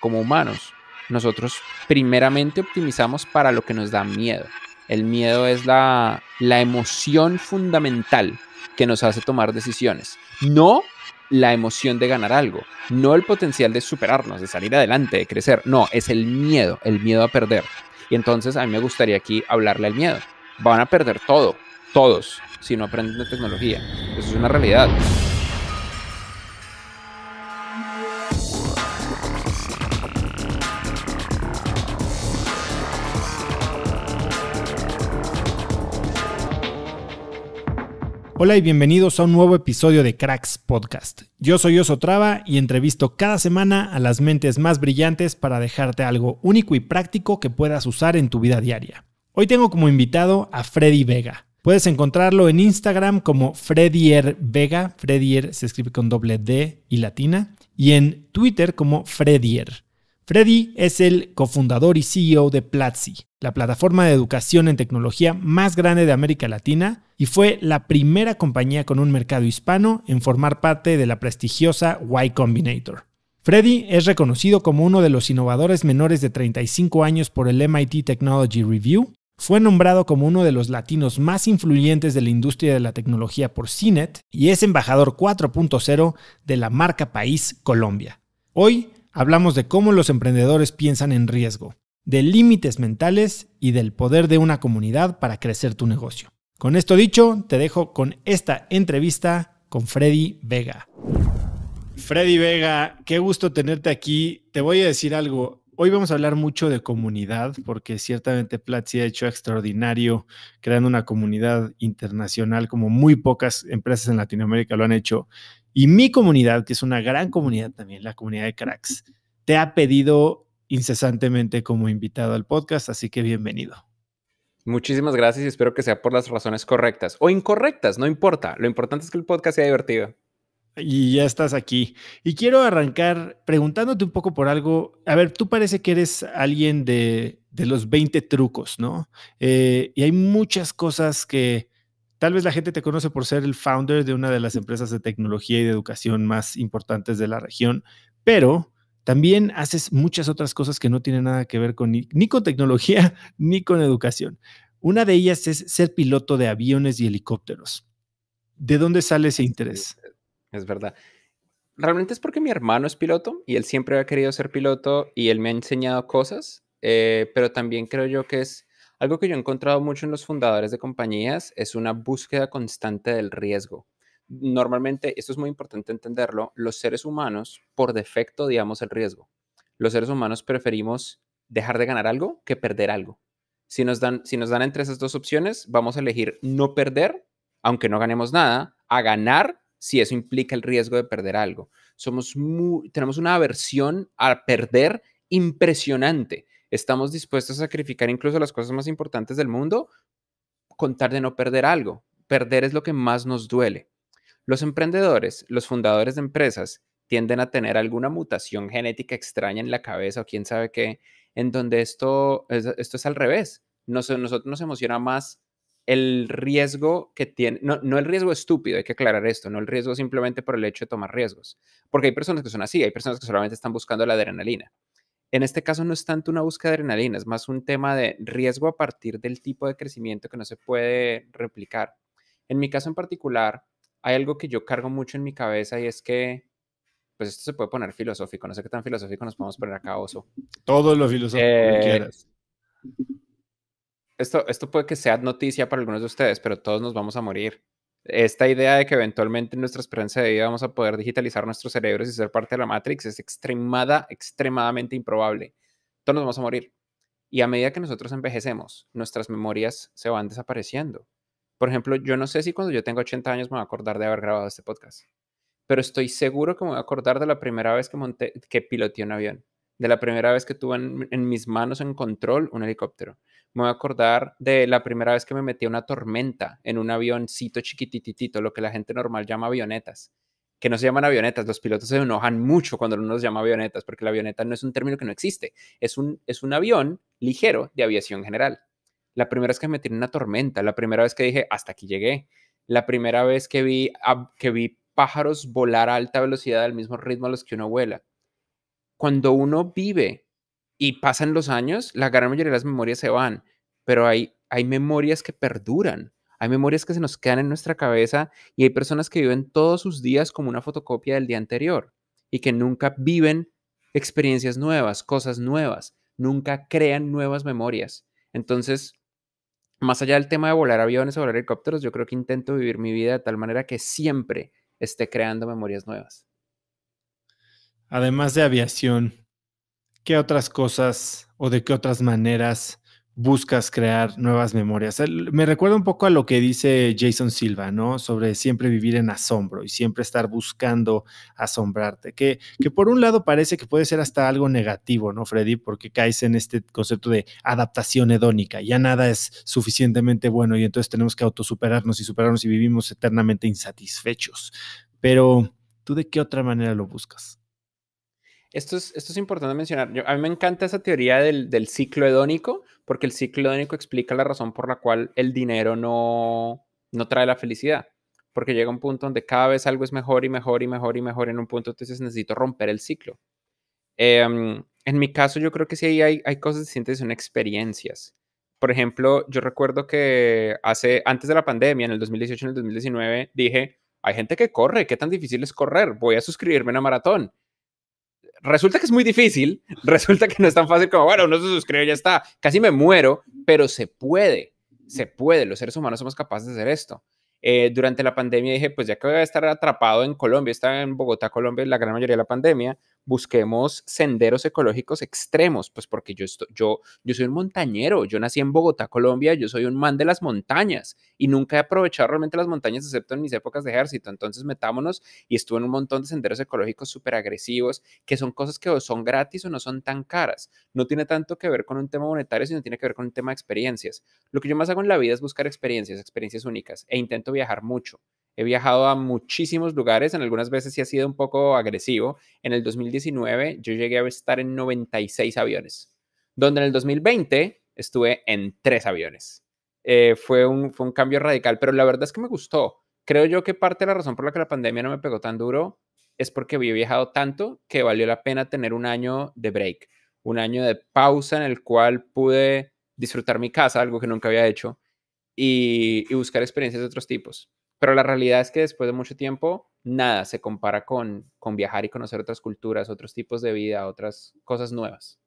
como humanos. Nosotros primeramente optimizamos para lo que nos da miedo. El miedo es la, emoción fundamental que nos hace tomar decisiones. No la emoción de ganar algo, no el potencial de superarnos, de salir adelante, de crecer, no, es el miedo, el miedo a perder. Y entonces a mí me gustaría aquí hablarle al miedo. Van a perder todo, todos, si no aprenden tecnología. Eso es una realidad. Hola y bienvenidos a un nuevo episodio de Cracks Podcast. Yo soy Oso Traba y entrevisto cada semana a las mentes más brillantes para dejarte algo único y práctico que puedas usar en tu vida diaria. Hoy tengo como invitado a Freddy Vega. Puedes encontrarlo en Instagram como Fredier Vega, Fredier se escribe con doble D y latina, y en Twitter como Fredier. Freddy es el cofundador y CEO de Platzi, la plataforma de educación en tecnología más grande de América Latina, y fue la primera compañía con un mercado hispano en formar parte de la prestigiosa Y Combinator. Freddy es reconocido como uno de los innovadores menores de 35 años por el MIT Technology Review, fue nombrado como uno de los latinos más influyentes de la industria de la tecnología por CINET y es embajador 4.0 de la marca País Colombia. Hoy hablamos de cómo los emprendedores piensan en riesgo, de límites mentales y del poder de una comunidad para crecer tu negocio. Con esto dicho, te dejo con esta entrevista con Freddy Vega. Freddy Vega, qué gusto tenerte aquí. Te voy a decir algo. Hoy vamos a hablar mucho de comunidad, porque ciertamente Platzi ha hecho extraordinario creando una comunidad internacional, como muy pocas empresas en Latinoamérica lo han hecho. Y mi comunidad, que es una gran comunidad también, la comunidad de cracks, te ha pedido incesantemente como invitado al podcast, así que bienvenido. Muchísimas gracias y espero que sea por las razones correctas o incorrectas, no importa. Lo importante es que el podcast sea divertido. Y ya estás aquí. Y quiero arrancar preguntándote un poco por algo. A ver, tú parece que eres alguien de, los 20 trucos, ¿no? Eh, y hay muchas cosas que Tal vez la gente te conoce por ser el founder de una de las empresas de tecnología y de educación más importantes de la región, pero también haces muchas otras cosas que no tienen nada que ver con ni, con tecnología ni con educación. Una de ellas es ser piloto de aviones y helicópteros. ¿De dónde sale ese interés? Es verdad. Realmente es porque mi hermano es piloto y él siempre ha querido ser piloto y él me ha enseñado cosas, eh, pero también creo yo que es algo que yo he encontrado mucho en los fundadores de compañías es una búsqueda constante del riesgo. Normalmente, esto es muy importante entenderlo, los seres humanos por defecto digamos el riesgo. Los seres humanos preferimos dejar de ganar algo que perder algo. Si nos dan, si nos dan entre esas dos opciones, vamos a elegir no perder, aunque no ganemos nada, a ganar si eso implica el riesgo de perder algo. Somos tenemos una aversión a perder impresionante estamos dispuestos a sacrificar incluso las cosas más importantes del mundo con tal de no perder algo. Perder es lo que más nos duele. Los emprendedores, los fundadores de empresas, tienden a tener alguna mutación genética extraña en la cabeza o quién sabe qué, en donde esto, esto es al revés. Nos, nosotros nos emociona más el riesgo que tiene, no, no, el riesgo estúpido, hay que aclarar esto, no el riesgo simplemente por el hecho de tomar riesgos, porque hay personas que son así, hay personas que solamente están buscando la adrenalina. En este caso no es tanto una búsqueda de adrenalina, es más un tema de riesgo a partir del tipo de crecimiento que no se puede replicar. En mi caso en particular, hay algo que yo cargo mucho en mi cabeza y es que, pues esto se puede poner filosófico, no sé qué tan filosófico nos podemos poner acá, Oso. Todo lo filosófico que eh, quieras. Esto, esto puede que sea noticia para algunos de ustedes, pero todos nos vamos a morir esta idea de que eventualmente en nuestra experiencia de vida vamos a poder digitalizar nuestros cerebros y ser parte de la Matrix es extremada, extremadamente improbable. Todos nos vamos a morir. Y a medida que nosotros envejecemos, nuestras memorias se van desapareciendo. Por ejemplo, yo no sé si cuando yo tenga 80 años me voy a acordar de haber grabado este podcast, pero estoy seguro que me voy a acordar de la primera vez que, monté, que piloteé un avión, de la primera vez que tuve en mis manos en control un helicóptero, me voy a acordar de la primera vez que me metí a una tormenta en un avioncito chiquititito, lo que la gente normal llama avionetas, que no se llaman avionetas, los pilotos se enojan mucho cuando uno los llama avionetas, porque la avioneta no es un término que no existe, es un, es un avión ligero de aviación general. La primera vez que me metí en una tormenta, la primera vez que dije, hasta aquí llegué, la primera vez que vi, que vi pájaros volar a alta velocidad al mismo ritmo a los que uno vuela. Cuando uno vive y pasan los años, la gran mayoría de las memorias se van, pero hay, hay memorias que perduran, hay memorias que se nos quedan en nuestra cabeza y hay personas que viven todos sus días como una fotocopia del día anterior y que nunca viven experiencias nuevas, cosas nuevas, nunca crean nuevas memorias. Entonces, más allá del tema de volar aviones o volar helicópteros, yo creo que intento vivir mi vida de tal manera que siempre esté creando memorias nuevas. Además de aviación, qué otras cosas o de qué otras maneras buscas crear nuevas memorias. Me recuerda un poco a lo que dice Jason Silva, ¿no? Sobre siempre vivir en asombro y siempre estar buscando asombrarte, que, que por un lado parece que puede ser hasta algo negativo, ¿no, Freddy? Porque caes en este concepto de adaptación hedónica, ya nada es suficientemente bueno y entonces tenemos que autosuperarnos y superarnos y vivimos eternamente insatisfechos. Pero, ¿tú de qué otra manera lo buscas? Esto es, importante mencionar. a mí me encanta esa teoría del, ciclo hedónico, porque el ciclo hedónico explica la razón por la cual el dinero no, no trae la felicidad. Porque llega un punto donde cada vez algo es mejor y mejor y mejor y mejor en un punto, entonces necesito romper el ciclo. Em, en mi caso, yo creo que sí hay, hay cosas distintas, son experiencias. Por ejemplo, yo recuerdo que hace, antes de la pandemia, en el 2018, en el 2019, dije, hay gente que corre, ¿qué tan difícil es correr? Voy a suscribirme a una maratón resulta que es muy difícil, resulta que no es tan fácil como, bueno, uno se suscribe, ya está, casi me muero, pero se puede, se puede, los seres humanos somos capaces de hacer esto. Eh, durante la pandemia dije, pues ya que voy a estar atrapado en Colombia, estaba en Bogotá, Colombia, la gran mayoría de la pandemia, busquemos senderos ecológicos extremos, pues porque yo, estoy, yo, yo soy un montañero, yo nací en Bogotá, Colombia, yo soy un man de las montañas y nunca he aprovechado realmente las montañas excepto en mis épocas de ejército, entonces metámonos y estuve en un montón de senderos ecológicos súper agresivos, que son cosas que son gratis o no son tan caras, no tiene tanto que ver con un tema monetario, sino tiene que ver con un tema de experiencias. Lo que yo más hago en la vida es buscar experiencias, experiencias únicas e intento viajar mucho. He viajado a muchísimos lugares, en algunas veces sí ha sido un poco agresivo. En el 2019 yo llegué a estar en 96 aviones, donde en el 2020 estuve en 3 aviones. Eh, fue, un, fue un cambio radical, pero la verdad es que me gustó. Creo yo que parte de la razón por la que la pandemia no me pegó tan duro es porque había viajado tanto que valió la pena tener un año de break, un año de pausa en el cual pude disfrutar mi casa, algo que nunca había hecho, y buscar experiencias de otros tipos. Pero la realidad es que después de mucho tiempo, nada se compara con, con viajar y conocer otras culturas, otros tipos de vida, otras cosas nuevas.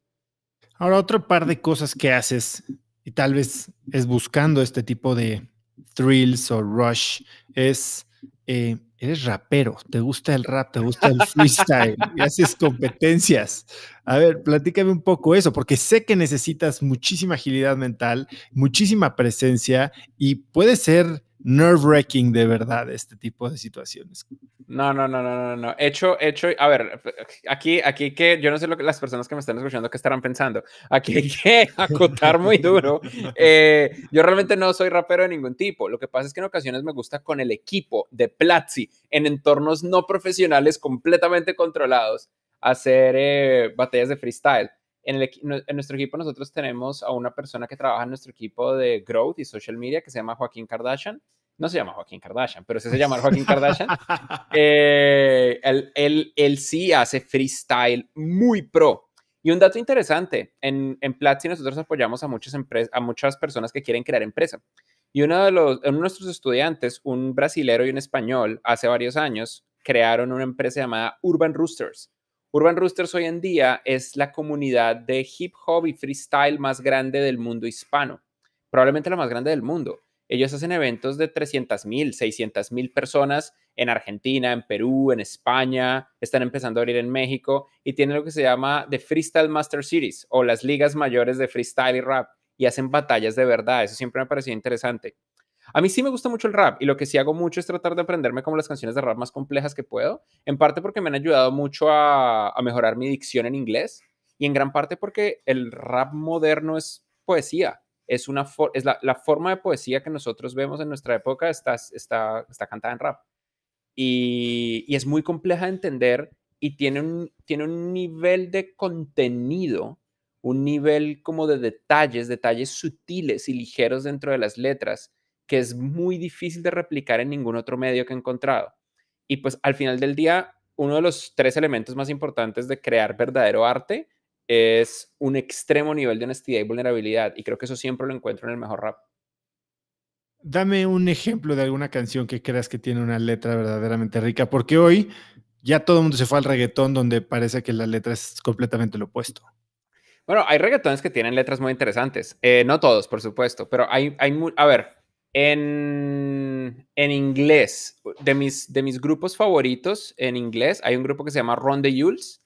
Ahora, otro par de cosas que haces, y tal vez es buscando este tipo de thrills o rush, es, eh, eres rapero, te gusta el rap, te gusta el freestyle, haces competencias. A ver, platícame un poco eso, porque sé que necesitas muchísima agilidad mental, muchísima presencia, y puede ser nerve-wracking de verdad este tipo de situaciones. No, no, no, no, no, no. Hecho, hecho, a ver, aquí, aquí que yo no sé lo que las personas que me están escuchando que estarán pensando. Aquí hay que acotar muy duro. Eh, yo realmente no soy rapero de ningún tipo. Lo que pasa es que en ocasiones me gusta con el equipo de Platzi en entornos no profesionales completamente controlados hacer eh, batallas de freestyle. En, en, nuestro equipo nosotros tenemos a una persona que trabaja en nuestro equipo de growth y social media que se llama Joaquín Kardashian no se llama Joaquín Kardashian, pero si se llama Joaquín Kardashian, eh, él, él, él, sí hace freestyle muy pro. Y un dato interesante, en, en Platzi nosotros apoyamos a muchas, empresas, a muchas personas que quieren crear empresa. Y uno de, los, uno de nuestros estudiantes, un brasilero y un español, hace varios años crearon una empresa llamada Urban Roosters. Urban Roosters hoy en día es la comunidad de hip hop y freestyle más grande del mundo hispano, probablemente la más grande del mundo. Ellos hacen eventos de 300 mil, 600 mil personas en Argentina, en Perú, en España, están empezando a abrir en México y tienen lo que se llama The Freestyle Master Series o las ligas mayores de freestyle y rap y hacen batallas de verdad. Eso siempre me ha parecido interesante. A mí sí me gusta mucho el rap y lo que sí hago mucho es tratar de aprenderme como las canciones de rap más complejas que puedo, en parte porque me han ayudado mucho a, a mejorar mi dicción en inglés y en gran parte porque el rap moderno es poesía es, una es la, forma de poesía que nosotros vemos en nuestra época está, está, está cantada en rap. Y, es muy compleja de entender y tiene un, tiene un nivel de contenido, un nivel como de detalles, detalles sutiles y ligeros dentro de las letras, que es muy difícil de replicar en ningún otro medio que he encontrado. Y pues al final del día, uno de los tres elementos más importantes de crear verdadero arte es un extremo nivel de honestidad y vulnerabilidad. Y creo que eso siempre lo encuentro en el mejor rap. Dame un ejemplo de alguna canción que creas que tiene una letra verdaderamente rica, porque hoy ya todo el mundo se fue al reggaetón donde parece que la letra es completamente lo opuesto. Bueno, hay reggaetones que tienen letras muy interesantes. Eh, no todos, por supuesto, pero hay, hay a ver, en, en inglés, de mis, de mis grupos favoritos en inglés, hay un grupo que se llama Ron de Jules,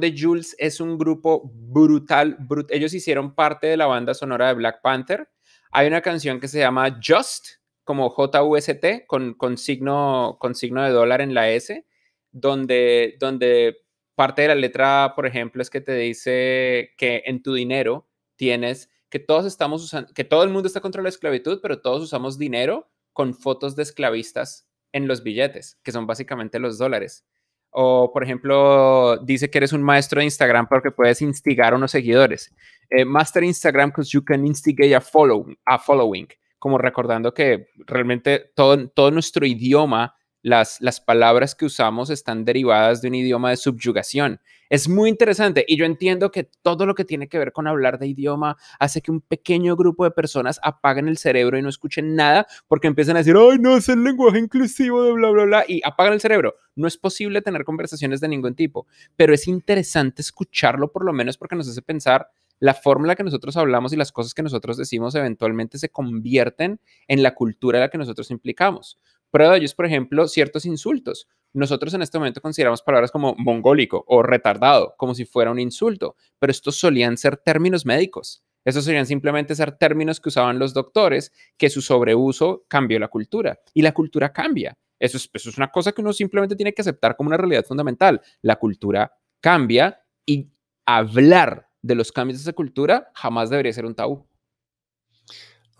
de Jules es un grupo brutal, ellos hicieron parte de la banda sonora de Black Panther. Hay una canción que se llama Just, como J-U-S-T, con, con, signo, con signo de dólar en la S, donde, donde parte de la letra, por ejemplo, es que te dice que en tu dinero tienes que todos estamos usando, que todo el mundo está contra la esclavitud, pero todos usamos dinero con fotos de esclavistas en los billetes, que son básicamente los dólares. O, por ejemplo, dice que eres un maestro de Instagram porque puedes instigar a unos seguidores. Eh, master Instagram because you can instigate a, follow, a following. Como recordando que realmente todo, todo nuestro idioma las, palabras que usamos están derivadas de un idioma de subyugación. Es muy interesante y yo entiendo que todo lo que tiene que ver con hablar de idioma hace que un pequeño grupo de personas apaguen el cerebro y no escuchen nada porque empiezan a decir, ay, no, es el lenguaje inclusivo de bla, bla, bla, y apagan el cerebro. No es posible tener conversaciones de ningún tipo, pero es interesante escucharlo por lo menos porque nos hace pensar la fórmula que nosotros hablamos y las cosas que nosotros decimos eventualmente se convierten en la cultura en la que nosotros implicamos. Prueba de ellos, por ejemplo, ciertos insultos. Nosotros en este momento consideramos palabras como mongólico o retardado, como si fuera un insulto, pero estos solían ser términos médicos. Estos solían simplemente ser términos que usaban los doctores, que su sobreuso cambió la cultura. Y la cultura cambia. Eso es, eso es, una cosa que uno simplemente tiene que aceptar como una realidad fundamental. La cultura cambia y hablar de los cambios de esa cultura jamás debería ser un tabú.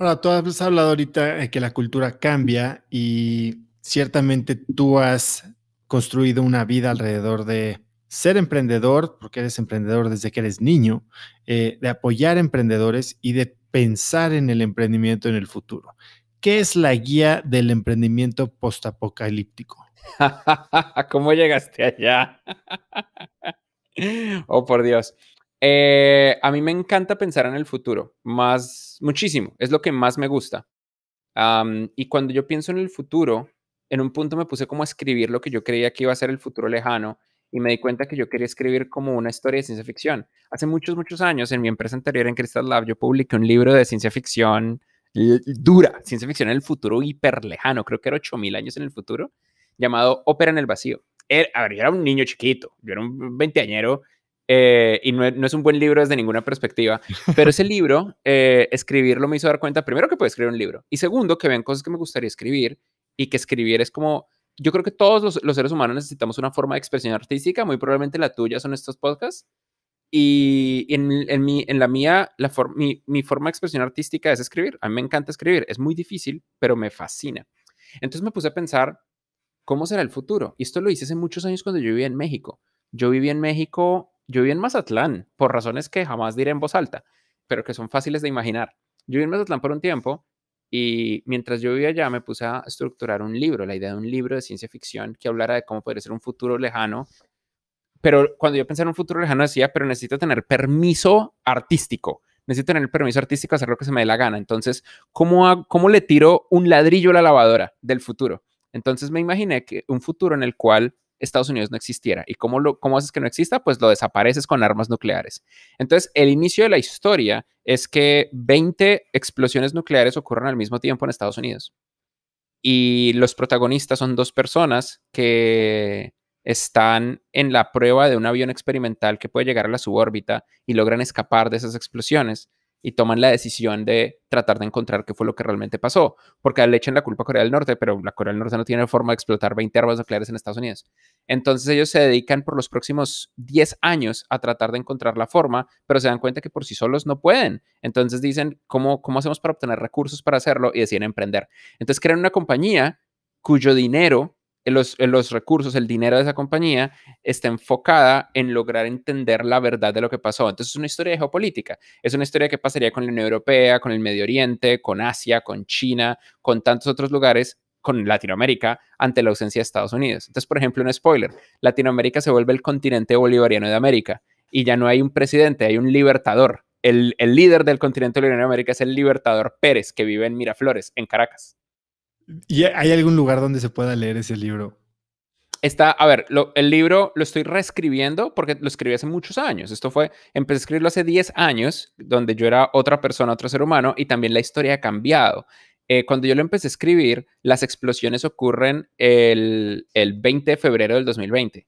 Ahora, tú has hablado ahorita de que la cultura cambia y ciertamente tú has construido una vida alrededor de ser emprendedor, porque eres emprendedor desde que eres niño, eh, de apoyar a emprendedores y de pensar en el emprendimiento en el futuro. ¿Qué es la guía del emprendimiento postapocalíptico? ¿Cómo llegaste allá? oh, por Dios. Eh, a mí me encanta pensar en el futuro, más, muchísimo, es lo que más me gusta. y cuando yo pienso en el futuro, en un punto me puse como a escribir lo que yo creía que iba a ser el futuro lejano y me di cuenta que yo quería escribir como una historia de ciencia ficción. Hace muchos, muchos años, en mi empresa anterior en Crystal Lab, yo publiqué un libro de ciencia ficción dura, ciencia ficción en el futuro hiper lejano, creo que era 8000 años en el futuro, llamado Ópera en el Vacío. Era, a ver, yo era un niño chiquito, yo era un veinteañero eh, y no, no, es un buen libro desde ninguna perspectiva, pero ese libro, eh, escribirlo me hizo dar cuenta, primero, que puedo escribir un libro, y segundo, que ven cosas que me gustaría escribir y que escribir es como, yo creo que todos los, los seres humanos necesitamos una forma de expresión artística, muy probablemente la tuya son estos podcasts, y en, en, mi, en la mía, la mi, mi forma de expresión artística es escribir, a mí me encanta escribir, es muy difícil, pero me fascina. Entonces me puse a pensar, ¿cómo será el futuro? Y esto lo hice hace muchos años cuando yo vivía en México. Yo viví en México yo viví en Mazatlán, por razones que jamás diré en voz alta, pero que son fáciles de imaginar. Yo viví en Mazatlán por un tiempo y mientras yo vivía allá me puse a estructurar un libro, la idea de un libro de ciencia ficción que hablara de cómo podría ser un futuro lejano. Pero cuando yo pensé en un futuro lejano decía, pero necesito tener permiso artístico necesito tener el permiso artístico de hacer lo que se me dé la gana. Entonces, ¿cómo, le tiro un ladrillo a la lavadora del futuro? Entonces me imaginé que un futuro en el cual Estados Unidos no existiera. ¿Y cómo, lo, cómo haces que no exista? Pues lo desapareces con armas nucleares. Entonces, el inicio de la historia es que 20 explosiones nucleares ocurren al mismo tiempo en Estados Unidos. Y los protagonistas son dos personas que están en la prueba de un avión experimental que puede llegar a la subórbita y logran escapar de esas explosiones y toman la decisión de tratar de encontrar qué fue lo que realmente pasó, porque le echan la culpa a Corea del Norte, pero la Corea del Norte no tiene forma de explotar 20 armas nucleares en Estados Unidos. Entonces ellos se dedican por los próximos 10 años a tratar de encontrar la forma, pero se dan cuenta que por sí solos no pueden. Entonces dicen, ¿cómo, cómo hacemos para obtener recursos para hacerlo? Y deciden emprender. Entonces crean una compañía cuyo dinero los, recursos, el dinero de esa compañía está enfocada en lograr entender la verdad de lo que pasó. Entonces es una historia geopolítica, es una historia que pasaría con la Unión Europea, con el Medio Oriente, con Asia, con China, con tantos otros lugares con Latinoamérica ante la ausencia de Estados Unidos. Entonces, por ejemplo, un spoiler, Latinoamérica se vuelve el continente bolivariano de América y ya no hay un presidente, hay un libertador. El, el líder del continente bolivariano de América es el libertador Pérez, que vive en Miraflores, en Caracas. ¿Y hay algún lugar donde se pueda leer ese libro? Está, a ver, el libro lo estoy reescribiendo porque lo escribí hace muchos años. Esto fue, empecé a escribirlo hace 10 años, donde yo era otra persona, otro ser humano, y también la historia ha cambiado. Eh, cuando yo lo empecé a escribir, las explosiones ocurren el, el 20 de febrero del 2020,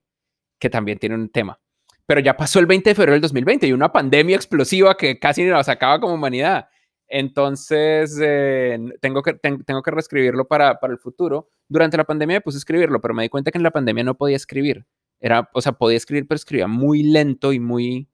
que también tiene un tema. Pero ya pasó el 20 de febrero del 2020 y una pandemia explosiva que casi nos acaba como humanidad. Entonces, eh, tengo, que, tengo que reescribirlo para, el futuro. Durante la pandemia me puse a escribirlo, pero me di cuenta que en la pandemia no podía escribir. Era, o sea, podía escribir, pero escribía muy lento y muy,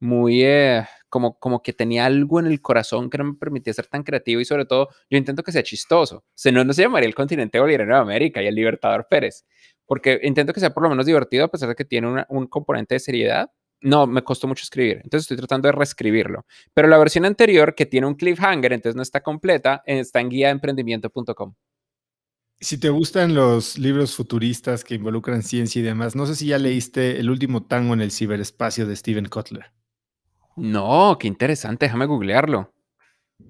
muy, eh, como, como que tenía algo en el corazón que no me permitía ser tan creativo y sobre todo yo intento que sea chistoso. Si no, no se llamaría el continente Boliviano de América y el Libertador Pérez, porque intento que sea por lo menos divertido a pesar de que tiene un componente de seriedad, no, me costó mucho escribir, entonces estoy tratando de reescribirlo. Pero la versión anterior, que tiene un cliffhanger, entonces no está completa, está en guíaemprendimiento.com. Si te gustan los libros futuristas que involucran ciencia y demás, no sé si ya leíste El último tango en el ciberespacio de Steven Kotler. No, qué interesante, déjame googlearlo.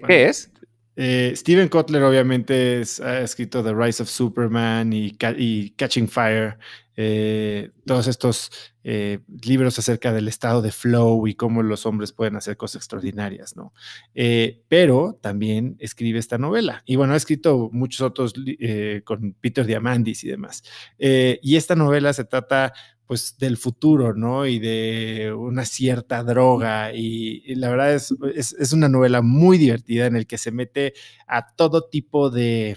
¿Qué es? Eh, Steven Kotler obviamente ha escrito The Rise of Superman y Catching Fire eh, todos estos eh, libros acerca del estado de flow y cómo los hombres pueden hacer cosas extraordinarias, ¿no? Eh, pero también escribe esta novela. Y bueno, ha escrito muchos otros con Peter Diamandis y demás. y esta novela se trata pues del futuro, ¿no? Y de una cierta droga. Y, la verdad es, es, es, una novela muy divertida en el que se mete a todo tipo de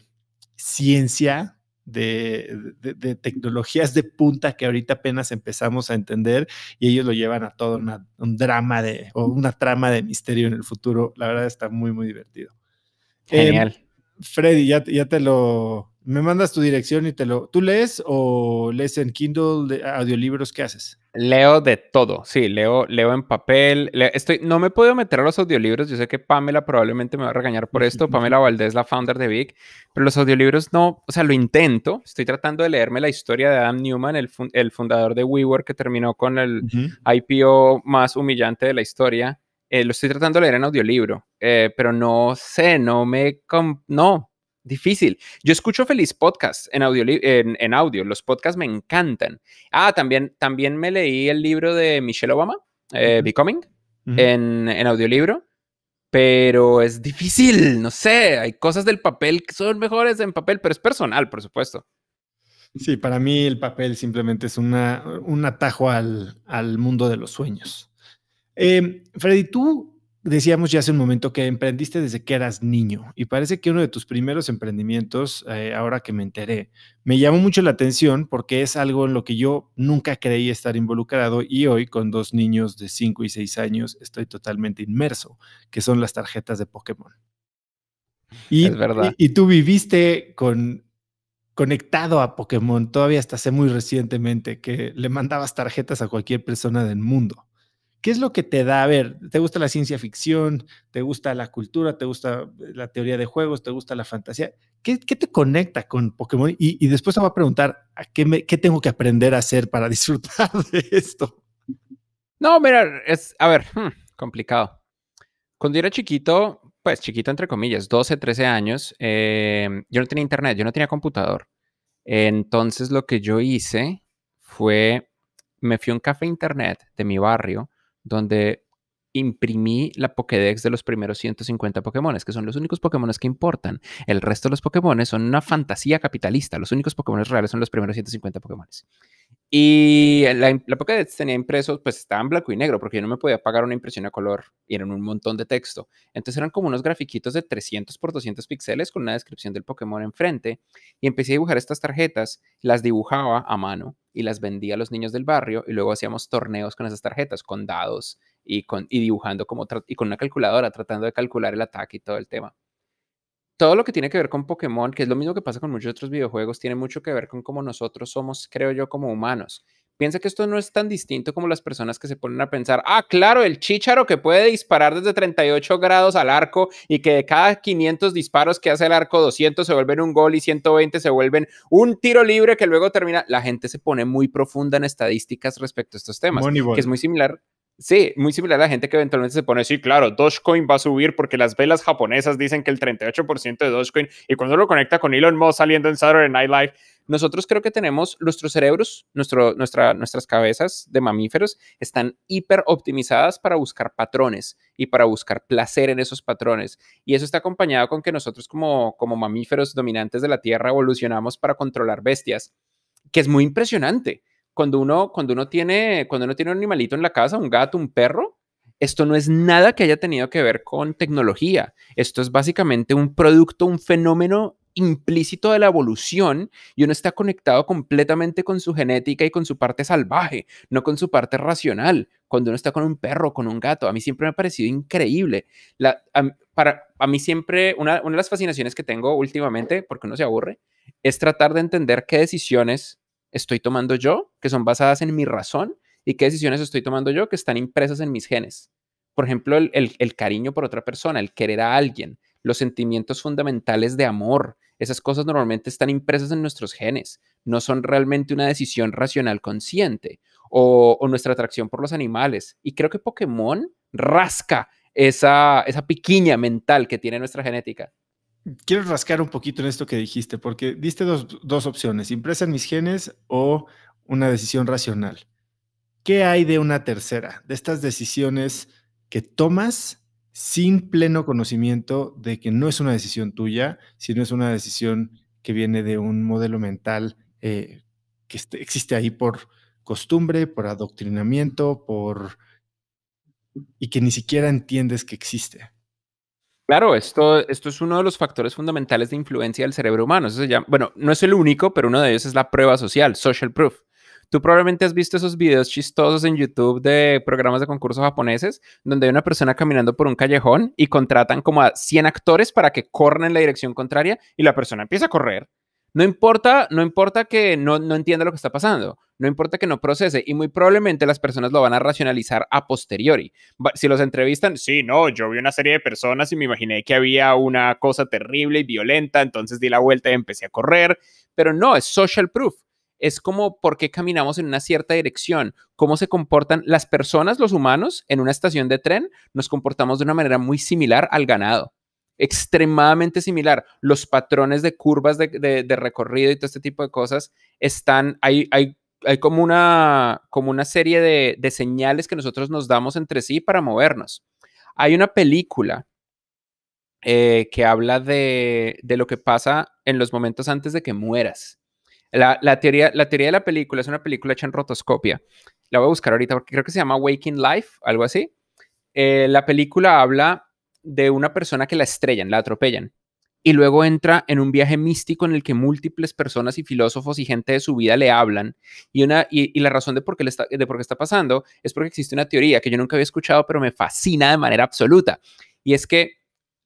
ciencia de, tecnologías de punta que ahorita apenas empezamos a entender y ellos lo llevan a todo un drama de, o una trama de misterio en el futuro. La verdad está muy, muy divertido. Genial. Em, Freddy, ya, ya te lo... Me mandas tu dirección y te lo... ¿Tú lees o lees en Kindle, de audiolibros? ¿Qué haces? Leo de todo, sí, leo, leo en papel. estoy, no me puedo meter a los audiolibros, yo sé que Pamela probablemente me va a regañar por esto, Pamela Valdez, la founder de Vic, pero los audiolibros no, o sea, lo intento, estoy tratando de leerme la historia de Adam Newman, el, fundador de WeWork que terminó con el IPO más humillante de la historia, eh, lo estoy tratando de leer en audiolibro, eh, pero no sé, no me, no, difícil. Yo escucho feliz podcast en audio, en, audio. los podcasts me encantan. Ah, también, también me leí el libro de Michelle Obama, eh, Becoming, en, en audiolibro pero es difícil, no sé, hay cosas del papel que son mejores en papel, pero es personal, por supuesto. Sí, para mí el papel simplemente es una, un atajo al, al mundo de los sueños. Eh, Freddy, tú decíamos ya hace un momento que emprendiste desde que eras niño y parece que uno de tus primeros emprendimientos, eh, ahora que me enteré, me llamó mucho la atención porque es algo en lo que yo nunca creí estar involucrado y hoy con dos niños de 5 y 6 años estoy totalmente inmerso, que son las tarjetas de Pokémon. Y, es verdad. tú viviste con conectado a Pokémon todavía hasta hace muy recientemente que le mandabas tarjetas a cualquier persona del mundo. ¿Qué es lo que te da? A ver, ¿te gusta la ciencia ficción? ¿Te gusta la cultura? ¿Te gusta la teoría de juegos? ¿Te gusta la fantasía? ¿Qué, te conecta con Pokémon? Y, después te va a preguntar, ¿a qué, qué tengo que aprender a hacer para disfrutar de esto? No, mira, es, a ver, hmm, complicado. Cuando yo era chiquito, pues chiquito entre comillas, 12, 13 años, eh, yo no tenía internet, yo no tenía computador. Entonces lo que yo hice fue, me fui a un café internet de mi barrio donde imprimí la Pokédex de los primeros 150 Pokémones, que son los únicos Pokémones que importan. El resto de los Pokémones son una fantasía capitalista. Los únicos Pokémones reales son los primeros 150 Pokémones. Y la, la Pokédex tenía impresos, pues estaba blanco y negro, porque yo no me podía pagar una impresión a color y eran un montón de texto. Entonces eran como unos grafiquitos de 300 por 200 píxeles con una descripción del Pokémon enfrente. Y empecé a dibujar estas tarjetas, las dibujaba a mano y las vendía a los niños del barrio. Y luego hacíamos torneos con esas tarjetas, con dados y, con, y dibujando como y con una calculadora, tratando de calcular el ataque y todo el tema todo lo que tiene que ver con Pokémon, que es lo mismo que pasa con muchos otros videojuegos, tiene mucho que ver con cómo nosotros somos, creo yo, como humanos. Piensa que esto no es tan distinto como las personas que se ponen a pensar, ah, claro, el chícharo que puede disparar desde 38 grados al arco y que de cada 500 disparos que hace el arco, 200 se vuelven un gol y 120 se vuelven un tiro libre que luego termina. La gente se pone muy profunda en estadísticas respecto a estos temas, que es muy similar Sí, muy similar a la gente que eventualmente se pone, sí, claro, Dogecoin va a subir porque las velas japonesas dicen que el 38% de Dogecoin, y cuando lo conecta con Elon Musk saliendo en Saturday Night Live, nosotros creo que tenemos nuestros cerebros, nuestro, nuestra, nuestras cabezas de mamíferos están hiper optimizadas para buscar patrones y para buscar placer en esos patrones. Y eso está acompañado con que nosotros como, como mamíferos dominantes de la Tierra evolucionamos para controlar bestias, que es muy impresionante cuando uno, cuando uno tiene, cuando uno tiene un animalito en la casa, un gato, un perro, esto no es nada que haya tenido que ver con tecnología. Esto es básicamente un producto, un fenómeno implícito de la evolución y uno está conectado completamente con su genética y con su parte salvaje, no con su parte racional. Cuando uno está con un perro, con un gato, a mí siempre me ha parecido increíble. La, a, para, a mí siempre, una, una de las fascinaciones que tengo últimamente, porque uno se aburre, es tratar de entender qué decisiones estoy tomando yo, que son basadas en mi razón, y qué decisiones estoy tomando yo que están impresas en mis genes. Por ejemplo, el, cariño por otra persona, el querer a alguien, los sentimientos fundamentales de amor, esas cosas normalmente están impresas en nuestros genes, no son realmente una decisión racional consciente o, nuestra atracción por los animales. Y creo que Pokémon rasca esa, esa piquiña mental que tiene nuestra genética quiero rascar un poquito en esto que dijiste, porque diste dos, dos opciones, impresa en mis genes o una decisión racional. ¿Qué hay de una tercera, de estas decisiones que tomas sin pleno conocimiento de que no es una decisión tuya, sino es una decisión que viene de un modelo mental eh, que este, existe ahí por costumbre, por adoctrinamiento, por... y que ni siquiera entiendes que existe? Claro, esto, esto es uno de los factores fundamentales de influencia del cerebro humano. bueno, no es el único, pero uno de ellos es la prueba social, social proof. Tú probablemente has visto esos videos chistosos en YouTube de programas de concursos japoneses, donde hay una persona caminando por un callejón y contratan como a 100 actores para que corran en la dirección contraria y la persona empieza a correr. No importa, no importa que no entienda lo que está pasando no importa que no procese y muy probablemente las personas lo van a racionalizar a posteriori. Si los entrevistan, sí, no, yo vi una serie de personas y me imaginé que había una cosa terrible y violenta, entonces di la vuelta y empecé a correr, pero no, es social proof es como por qué caminamos en una cierta dirección, cómo se comportan las personas, los humanos, en una estación de tren, nos comportamos de una manera muy similar al ganado, extremadamente similar. Los patrones de curvas de, recorrido y todo este tipo de cosas están, ahí. hay hay como una, como una serie de, señales que nosotros nos damos entre sí para movernos. Hay una película eh, que habla de, lo que pasa en los momentos antes de que mueras. La, la, teoría, de la película es una película hecha en rotoscopia. La voy a buscar ahorita porque creo que se llama Waking Life, algo así. Eh, la película habla de una persona que la estrellan, la atropellan y luego entra en un viaje místico en el que múltiples personas y filósofos y gente de su vida le hablan. Y, una, y, la razón de por, qué está, de por qué está pasando es porque existe una teoría que yo nunca había escuchado, pero me fascina de manera absoluta. Y es que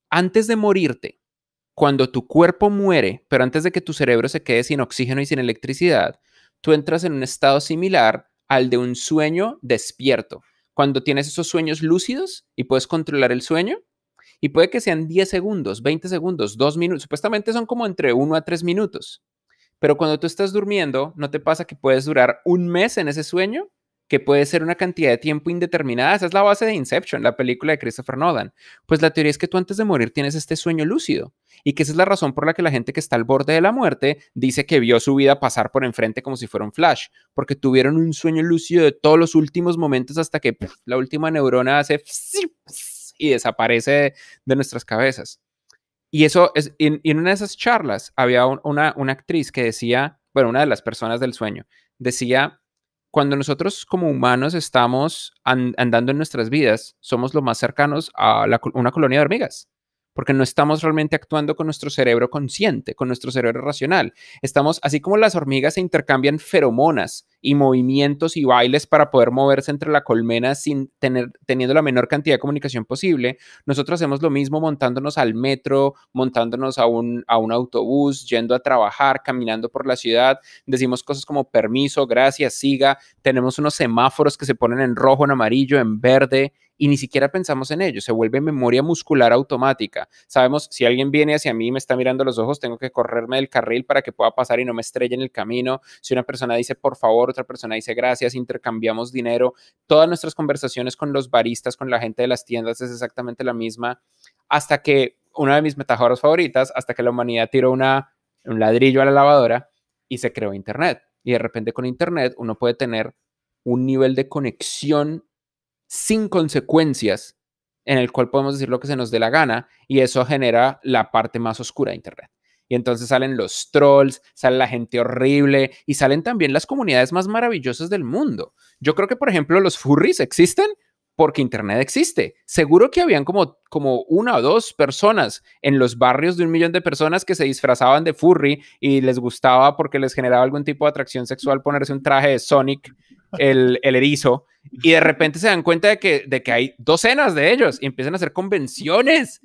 antes de morirte, cuando tu cuerpo muere, pero antes de que tu cerebro se quede sin oxígeno y sin electricidad, tú entras en un estado similar al de un sueño despierto. Cuando tienes esos sueños lúcidos y puedes controlar el sueño, y puede que sean 10 segundos, 20 segundos, 2 minutos. Supuestamente son como entre 1 a 3 minutos. Pero cuando tú estás durmiendo, ¿no te pasa que puedes durar un mes en ese sueño? Que puede ser una cantidad de tiempo indeterminada. Esa es la base de Inception, la película de Christopher Nolan. Pues la teoría es que tú antes de morir tienes este sueño lúcido y que esa es la razón por la que la gente que está al borde de la muerte dice que vio su vida pasar por enfrente como si fuera un flash, porque tuvieron un sueño lúcido de todos los últimos momentos hasta que la última neurona hace y desaparece de nuestras cabezas. Y eso es, en, una de esas charlas había una, una actriz que decía, bueno, una de las personas del sueño, decía, cuando nosotros como humanos estamos andando en nuestras vidas, somos los más cercanos a una colonia de hormigas, porque no estamos realmente actuando con nuestro cerebro consciente, con nuestro cerebro racional. Estamos, así como las hormigas se intercambian feromonas y movimientos y bailes para poder moverse entre la colmena sin tener, teniendo la menor cantidad de comunicación posible. Nosotros hacemos lo mismo montándonos al metro, montándonos a un, a un autobús, yendo a trabajar, caminando por la ciudad. Decimos cosas como permiso, gracias, siga. Tenemos unos semáforos que se ponen en rojo, en amarillo, en verde y ni siquiera pensamos en ello, se vuelve memoria muscular automática. Sabemos, si alguien viene hacia mí y me está mirando a los ojos, tengo que correrme del carril para que pueda pasar y no me estrelle en el camino. Si una persona dice, por favor, otra persona dice gracias, intercambiamos dinero. Todas nuestras conversaciones con los baristas, con la gente de las tiendas es exactamente la misma, hasta que una de mis metáforas favoritas, hasta que la humanidad tiró una, un ladrillo a la lavadora y se creó Internet. Y de repente con Internet uno puede tener un nivel de conexión sin consecuencias en el cual podemos decir lo que se nos dé la gana y eso genera la parte más oscura de Internet. Y entonces salen los trolls, sale la gente horrible y salen también las comunidades más maravillosas del mundo. Yo creo que, por ejemplo, los furries existen porque Internet existe. Seguro que habían como, como una o dos personas en los barrios de un millón de personas que se disfrazaban de furry y les gustaba porque les generaba algún tipo de atracción sexual ponerse un traje de Sonic, el, erizo, y de repente se dan cuenta de que, de que hay docenas de ellos y empiezan a hacer convenciones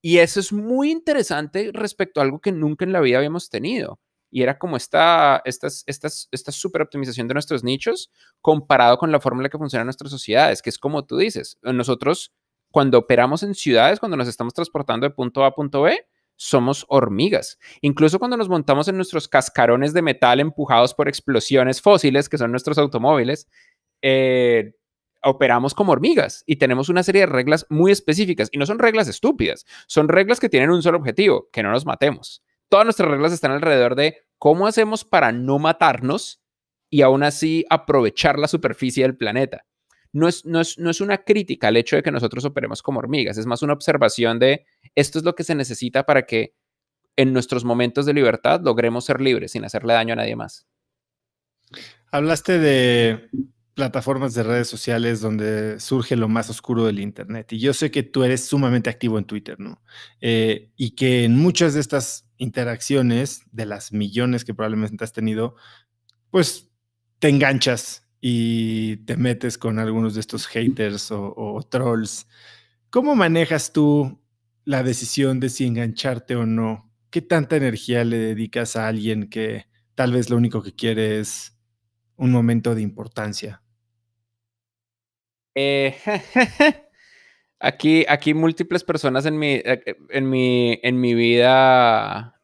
y eso es muy interesante respecto a algo que nunca en la vida habíamos tenido. Y era como esta, esta, esta super optimización de nuestros nichos comparado con la forma en funciona que nuestras sociedades, que es como tú dices, nosotros cuando operamos en ciudades, cuando nos estamos transportando de punto A a punto B, somos hormigas. Incluso cuando nos montamos en nuestros cascarones de metal empujados por explosiones fósiles, que son nuestros automóviles, eh, operamos como hormigas y tenemos una serie de reglas muy específicas y no son reglas estúpidas, son reglas que tienen un solo objetivo, que no nos matemos. Todas nuestras reglas están alrededor de cómo hacemos para no matarnos y aún así aprovechar la superficie del planeta. No es, no, es, una crítica al hecho de que nosotros operemos como hormigas, es más una observación de esto es lo que se necesita para que en nuestros momentos de libertad logremos ser libres sin hacerle daño a nadie más. Hablaste de plataformas de redes sociales donde surge lo más oscuro del Internet. Y yo sé que tú eres sumamente activo en Twitter, ¿no? Eh, y que en muchas de estas interacciones, de las millones que probablemente has tenido, pues te enganchas y te metes con algunos de estos haters o trolls. ¿Cómo manejas tú la decisión de si engancharte o no? ¿Qué tanta energía le dedicas a alguien que tal vez lo único que quiere es un momento de importancia eh, aquí, aquí múltiples personas en mi, eh, eh, en mi, en mi vida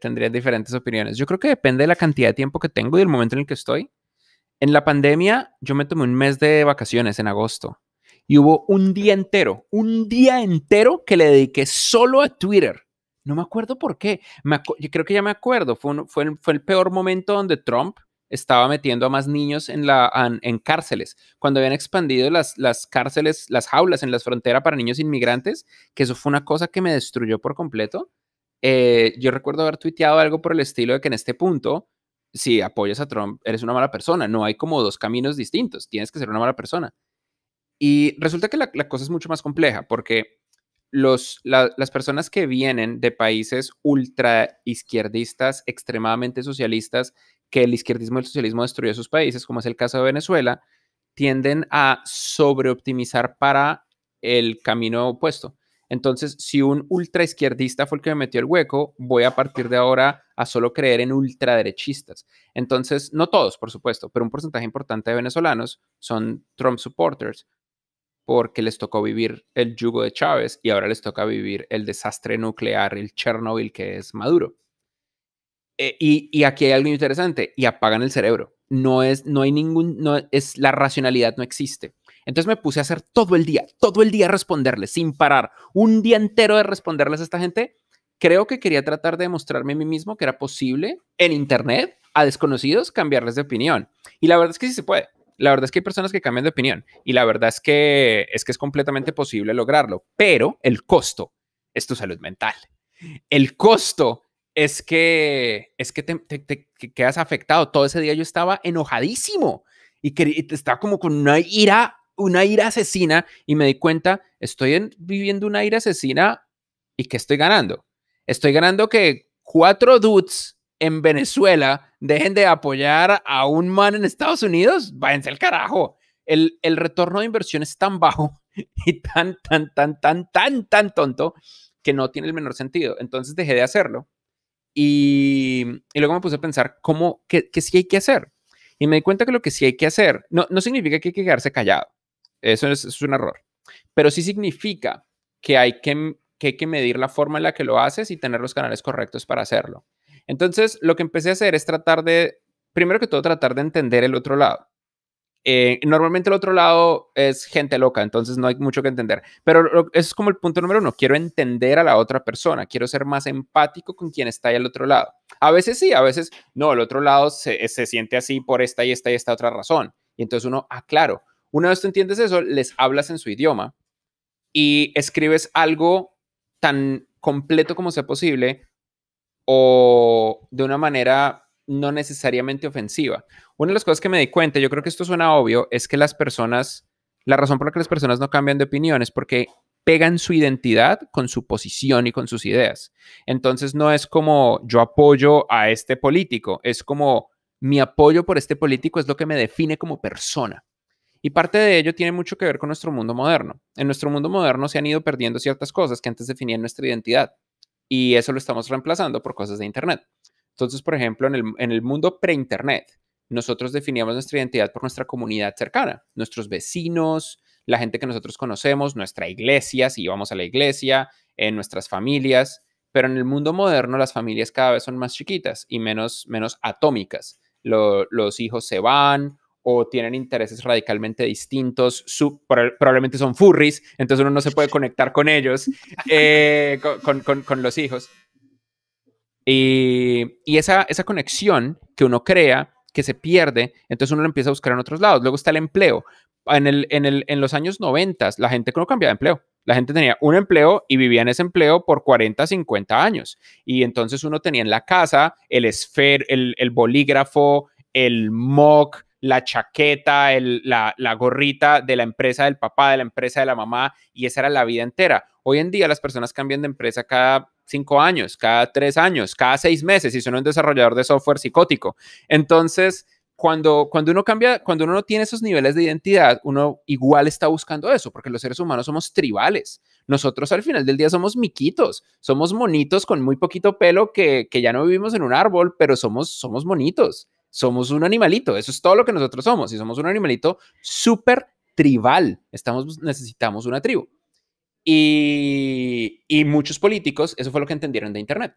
tendrían diferentes opiniones. Yo creo que depende de la cantidad de tiempo que tengo y del momento en el que estoy. En la pandemia, yo me tomé un mes de vacaciones en agosto y hubo un día entero, un día entero que le dediqué solo a Twitter. No me acuerdo por qué. creo que ya me acuerdo. Fue, fue el peor momento donde Trump estaba metiendo a más niños en, la, cárceles, cuando habían expandido las, cárceles, las jaulas en las fronteras para niños inmigrantes, que eso fue una cosa que me destruyó por completo. Eh, yo recuerdo haber tuiteado algo por el estilo de que en este punto, si apoyas a Trump, eres una mala persona, no hay como dos caminos distintos, tienes que ser una mala persona. Y resulta que la, cosa es mucho más compleja, porque las personas que vienen de países ultra izquierdistas, extremadamente socialistas, que el izquierdismo y el socialismo destruyó sus países, como es el caso de Venezuela, tienden a sobreoptimizar para el camino opuesto. Entonces, si un ultraizquierdista fue el que me metió el hueco, voy a partir de ahora a solo creer en ultraderechistas. Entonces, no todos, por supuesto, pero un porcentaje importante de venezolanos son Trump supporters porque les tocó vivir el yugo de Chávez y ahora les toca vivir el desastre nuclear, el Chernobyl que es Maduro. Eh, y, y, aquí hay algo interesante, y apagan el cerebro. No es, no hay ningún, no es, la racionalidad no existe. Entonces me puse a hacer todo el día, todo el día responderles, sin parar, un día entero de responderles a esta gente. Creo que quería tratar de demostrarme a mí mismo que era posible en Internet a desconocidos cambiarles de opinión. Y la verdad es que sí se puede. La verdad es que hay personas que cambian de opinión y la verdad es que es que es completamente posible lograrlo, pero el costo es tu salud mental. El costo es que, es que te, quedas afectado. Todo ese día yo estaba enojadísimo y, que, estaba como con una ira, una ira asesina y me di cuenta, estoy viviendo una ira asesina y que estoy ganando. Estoy ganando que cuatro dudes en Venezuela dejen de apoyar a un man en Estados Unidos, váyanse al carajo. El, el, retorno de inversión es tan bajo y tan, tan, tan, tan, tan, tan tonto que no tiene el menor sentido. Entonces dejé de hacerlo y, luego me puse a pensar cómo, qué, qué, sí hay que hacer. Y me di cuenta que lo que sí hay que hacer no, no significa que hay que quedarse callado. Eso es, es un error. Pero sí significa que hay que, que hay que medir la forma en la que lo haces y tener los canales correctos para hacerlo. Entonces, lo que empecé a hacer es tratar de, primero que todo, tratar de entender el otro lado. Eh, normalmente el otro lado es gente loca, entonces no hay mucho que entender. Pero eso es como el punto número uno. Quiero entender a la otra persona, quiero ser más empático con quien está ahí al otro lado. A veces sí, a veces no, el otro lado se, siente así por esta y esta y esta otra razón. Y entonces uno, ah, una vez tú entiendes eso, les hablas en su idioma y escribes algo tan completo como sea posible o de una manera no necesariamente ofensiva. Una de las cosas que me di cuenta, yo creo que esto suena obvio, es que las personas, la razón por la que las personas no cambian de opinión es porque pegan su identidad con su posición y con sus ideas. Entonces no es como yo apoyo a este político, es como mi apoyo por este político es lo que me define como persona. Y parte de ello tiene mucho que ver con nuestro mundo moderno. En nuestro mundo moderno se han ido perdiendo ciertas cosas que antes definían nuestra identidad y eso lo estamos reemplazando por cosas de Internet. Entonces, por ejemplo, en el, en el mundo pre-internet, nosotros definíamos nuestra identidad por nuestra comunidad cercana, nuestros vecinos, la gente que nosotros conocemos, nuestra iglesia, si íbamos a la iglesia, en nuestras familias. Pero en el mundo moderno las familias cada vez son más chiquitas y menos, menos atómicas. los hijos se van o tienen intereses radicalmente distintos, probablemente son furries, entonces uno no se puede conectar con ellos, eh, con, con los hijos y esa, esa conexión que uno crea, que se pierde, entonces uno lo empieza a buscar en otros lados. Luego está el empleo. En, el, en, los años 90, la gente no cambiaba de empleo. La gente tenía un empleo y vivía en ese empleo por 40, 50 años. Y entonces uno tenía en la casa el esfer, el, bolígrafo, el mock, la chaqueta, la, la, gorrita de la empresa del papá, de la empresa de la mamá, y esa era la vida entera. Hoy en día las personas cambian de empresa cada cinco años, cada tres años, cada seis meses, y son un desarrollador de software psicótico. Entonces, cuando, cuando uno cambia, cuando uno no tiene esos niveles de identidad, uno igual está buscando eso, porque los seres humanos somos tribales. Nosotros al final del día somos miquitos, somos monitos con muy poquito pelo que, que ya no vivimos en un árbol, pero somos, somos monitos, somos un animalito, eso es todo lo que nosotros somos, y somos un animalito súper tribal, Estamos, necesitamos una tribu. Y, muchos políticos, eso fue lo que entendieron de Internet.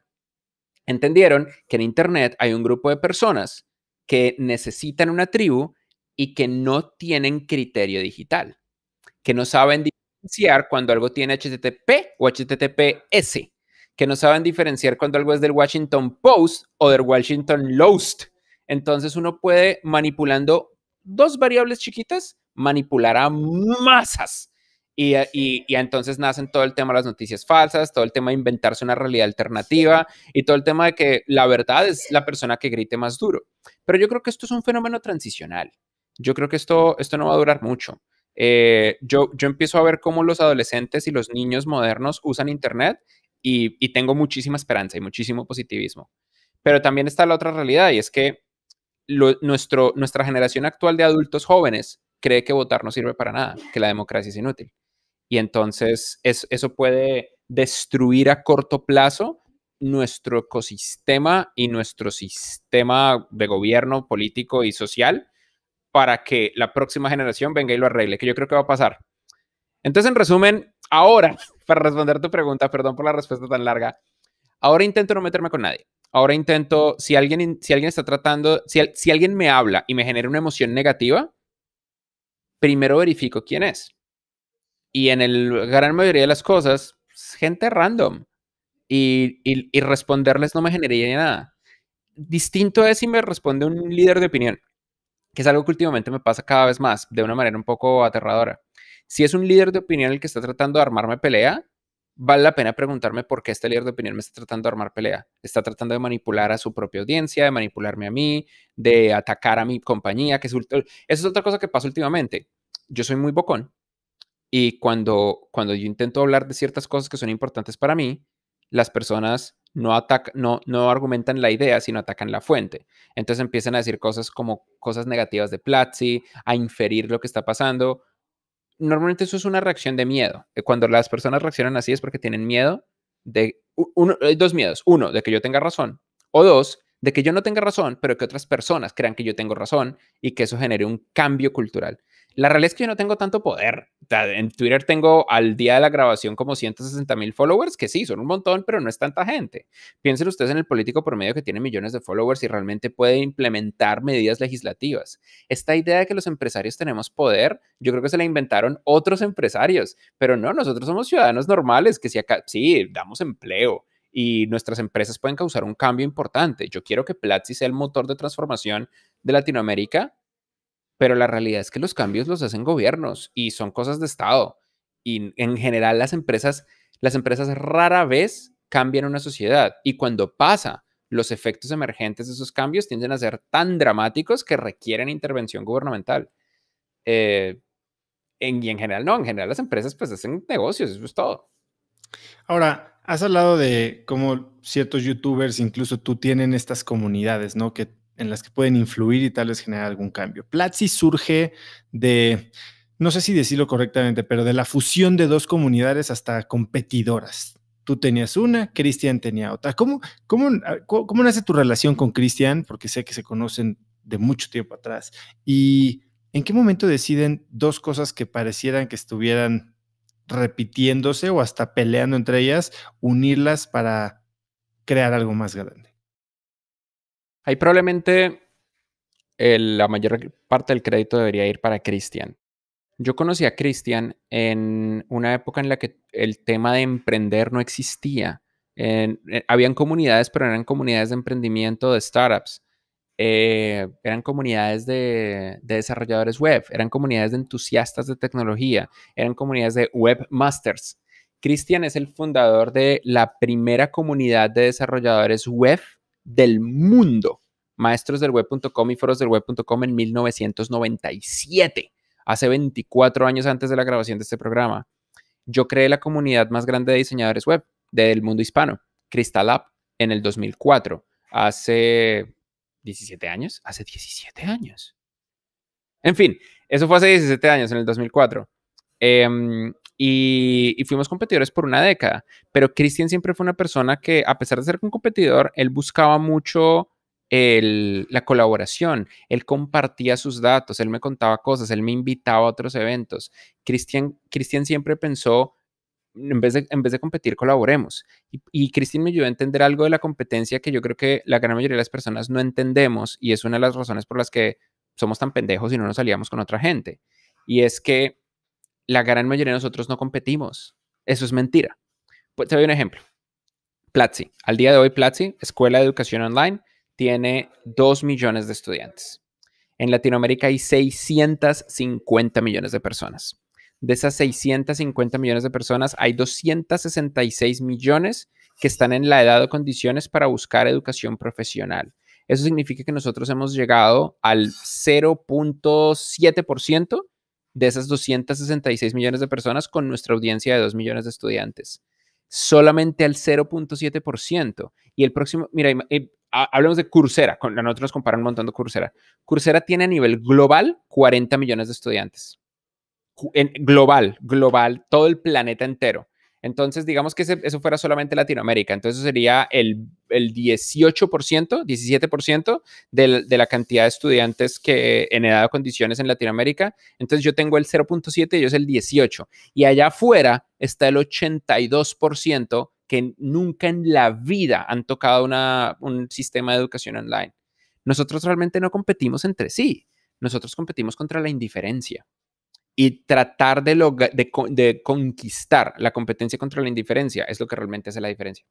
Entendieron que en Internet hay un grupo de personas que necesitan una tribu y que no tienen criterio digital, que no saben diferenciar cuando algo tiene HTTP o HTTPS, que no saben diferenciar cuando algo es del Washington Post o del Washington Lost. Entonces uno puede manipulando dos variables chiquitas, manipular a masas y, entonces nacen todo el tema de las noticias falsas, todo el tema de inventarse una realidad alternativa y todo el tema de que la verdad es la persona que grite más duro. Pero yo creo que esto es un fenómeno transicional. Yo creo que esto, esto no va a durar mucho. Eh, yo, yo empiezo a ver cómo los adolescentes y los niños modernos usan Internet y, tengo muchísima esperanza y muchísimo positivismo. Pero también está la otra realidad y es que nuestro, nuestra generación actual de adultos jóvenes cree que votar no sirve para nada, que la democracia es inútil. Y entonces es, eso puede destruir a corto plazo nuestro ecosistema y nuestro sistema de gobierno político y social para que la próxima generación venga y lo arregle, que yo creo que va a pasar. Entonces, en resumen, ahora, para responder tu pregunta, perdón por la respuesta tan larga, ahora intento no meterme con nadie. Ahora intento, si alguien, si alguien está tratando, si, si alguien me habla y me genera una emoción negativa, primero verifico quién es. Y en el gran mayoría de las cosas, pues, gente random. Y, responderles no me generaría nada. Distinto es si me responde un líder de opinión, que es algo que últimamente me pasa cada vez más, de una manera un poco aterradora. Si es un líder de opinión el que está tratando de armarme pelea, vale la pena preguntarme por qué este líder de opinión me está tratando de armar pelea. Está tratando de manipular a su propia audiencia, de manipularme a mí, de atacar a mi compañía, que es, eso es otra cosa que pasa últimamente. Yo soy muy bocón y cuando, cuando yo intento hablar de ciertas cosas que son importantes para mí, las personas no, no, no argumentan la idea, sino atacan la fuente. Entonces empiezan a decir cosas como cosas negativas de Platzi, a inferir lo que está pasando. Normalmente eso es una reacción de miedo. Eh, cuando las personas reaccionan así es porque tienen miedo de uno, eh, dos miedos. Uno, de que yo tenga razón. O dos, de que yo no tenga razón, pero que otras personas crean que yo tengo razón y que eso genere un cambio cultural. La realidad es que yo no tengo tanto poder. En Twitter tengo al día de la grabación como 160 mil followers, que sí, son un montón, pero no es tanta gente. Piensen ustedes en el político promedio que tiene millones de followers y realmente puede implementar medidas legislativas. Esta idea de que los empresarios tenemos poder, yo creo que se la inventaron otros empresarios, pero no, nosotros somos ciudadanos normales que si acá, sí, damos empleo, y nuestras empresas pueden causar un cambio importante. Yo quiero que Platzi sea el motor de transformación de Latinoamérica, pero la realidad es que los cambios los hacen gobiernos y son cosas de Estado. Y en general las empresas, las empresas rara vez cambian una sociedad y cuando pasa, los efectos emergentes de esos cambios tienden a ser tan dramáticos que requieren intervención gubernamental. Eh, en, y en general no, en general las empresas pues hacen negocios, eso es todo. Ahora, has hablado de cómo ciertos youtubers, incluso tú, tienen estas comunidades, ¿no? Que, en las que pueden influir y tal vez generar algún cambio. Platzi surge de, no sé si decirlo correctamente, pero de la fusión de dos comunidades hasta competidoras. Tú tenías una, Cristian tenía otra. ¿Cómo, cómo, cómo nace tu relación con Cristian? Porque sé que se conocen de mucho tiempo atrás. ¿Y en qué momento deciden dos cosas que parecieran que estuvieran repitiéndose o hasta peleando entre ellas, unirlas para crear algo más grande. Ahí probablemente la mayor parte del crédito debería ir para Cristian. Yo conocí a Cristian en una época en la que el tema de emprender no existía. Eh, habían comunidades, pero eran comunidades de emprendimiento de startups. Eh, eran comunidades de, desarrolladores web, eran comunidades de entusiastas de tecnología, eran comunidades de webmasters. Cristian es el fundador de la primera comunidad de desarrolladores web del mundo, maestros del web.com y foros en 1997, hace 24 años antes de la grabación de este programa. Yo creé la comunidad más grande de diseñadores web del mundo hispano, Crystal App, en el 2004, hace 17 años, hace 17 años. En fin, eso fue hace 17 años, en el 2004. Em, y, fuimos competidores por una década, pero Cristian siempre fue una persona que, a pesar de ser un competidor, él buscaba mucho la colaboración, él compartía sus datos, él me contaba cosas, él me invitaba a otros eventos. Cristian Christian siempre pensó en vez de, competir, colaboremos. Y, y me ayudó a entender algo de la competencia que yo creo que la gran mayoría de las personas no entendemos y es una de las razones por las que somos tan pendejos y no nos aliamos con otra gente. Y es que la gran mayoría de nosotros no competimos. Eso es mentira. Pues te doy un ejemplo. Platzi. Al día de hoy, Platzi, Escuela de Educación Online, tiene 2 millones de estudiantes. En Latinoamérica hay 650 millones de personas de esas 650 millones de personas, hay 266 millones que están en la edad o condiciones para buscar educación profesional. Eso significa que nosotros hemos llegado al 0.7% de esas 266 millones de personas con nuestra audiencia de 2 millones de estudiantes. Solamente al 0.7%. Y el próximo, mira, eh, hablemos de Coursera, nosotros nos comparan un Coursera. Coursera tiene a nivel global 40 millones de estudiantes global, global, todo el planeta entero. Entonces, digamos que eso fuera solamente Latinoamérica. Entonces sería el, 18%, 17% de, de la cantidad de estudiantes que en edad o condiciones en Latinoamérica. Entonces yo tengo el 0.7 y yo es el 18. Y allá afuera está el 82% que nunca en la vida han tocado un sistema de educación online. Nosotros realmente no competimos entre sí. Nosotros competimos contra la indiferencia y tratar de, de, conquistar la competencia contra la indiferencia es lo que realmente hace la diferencia.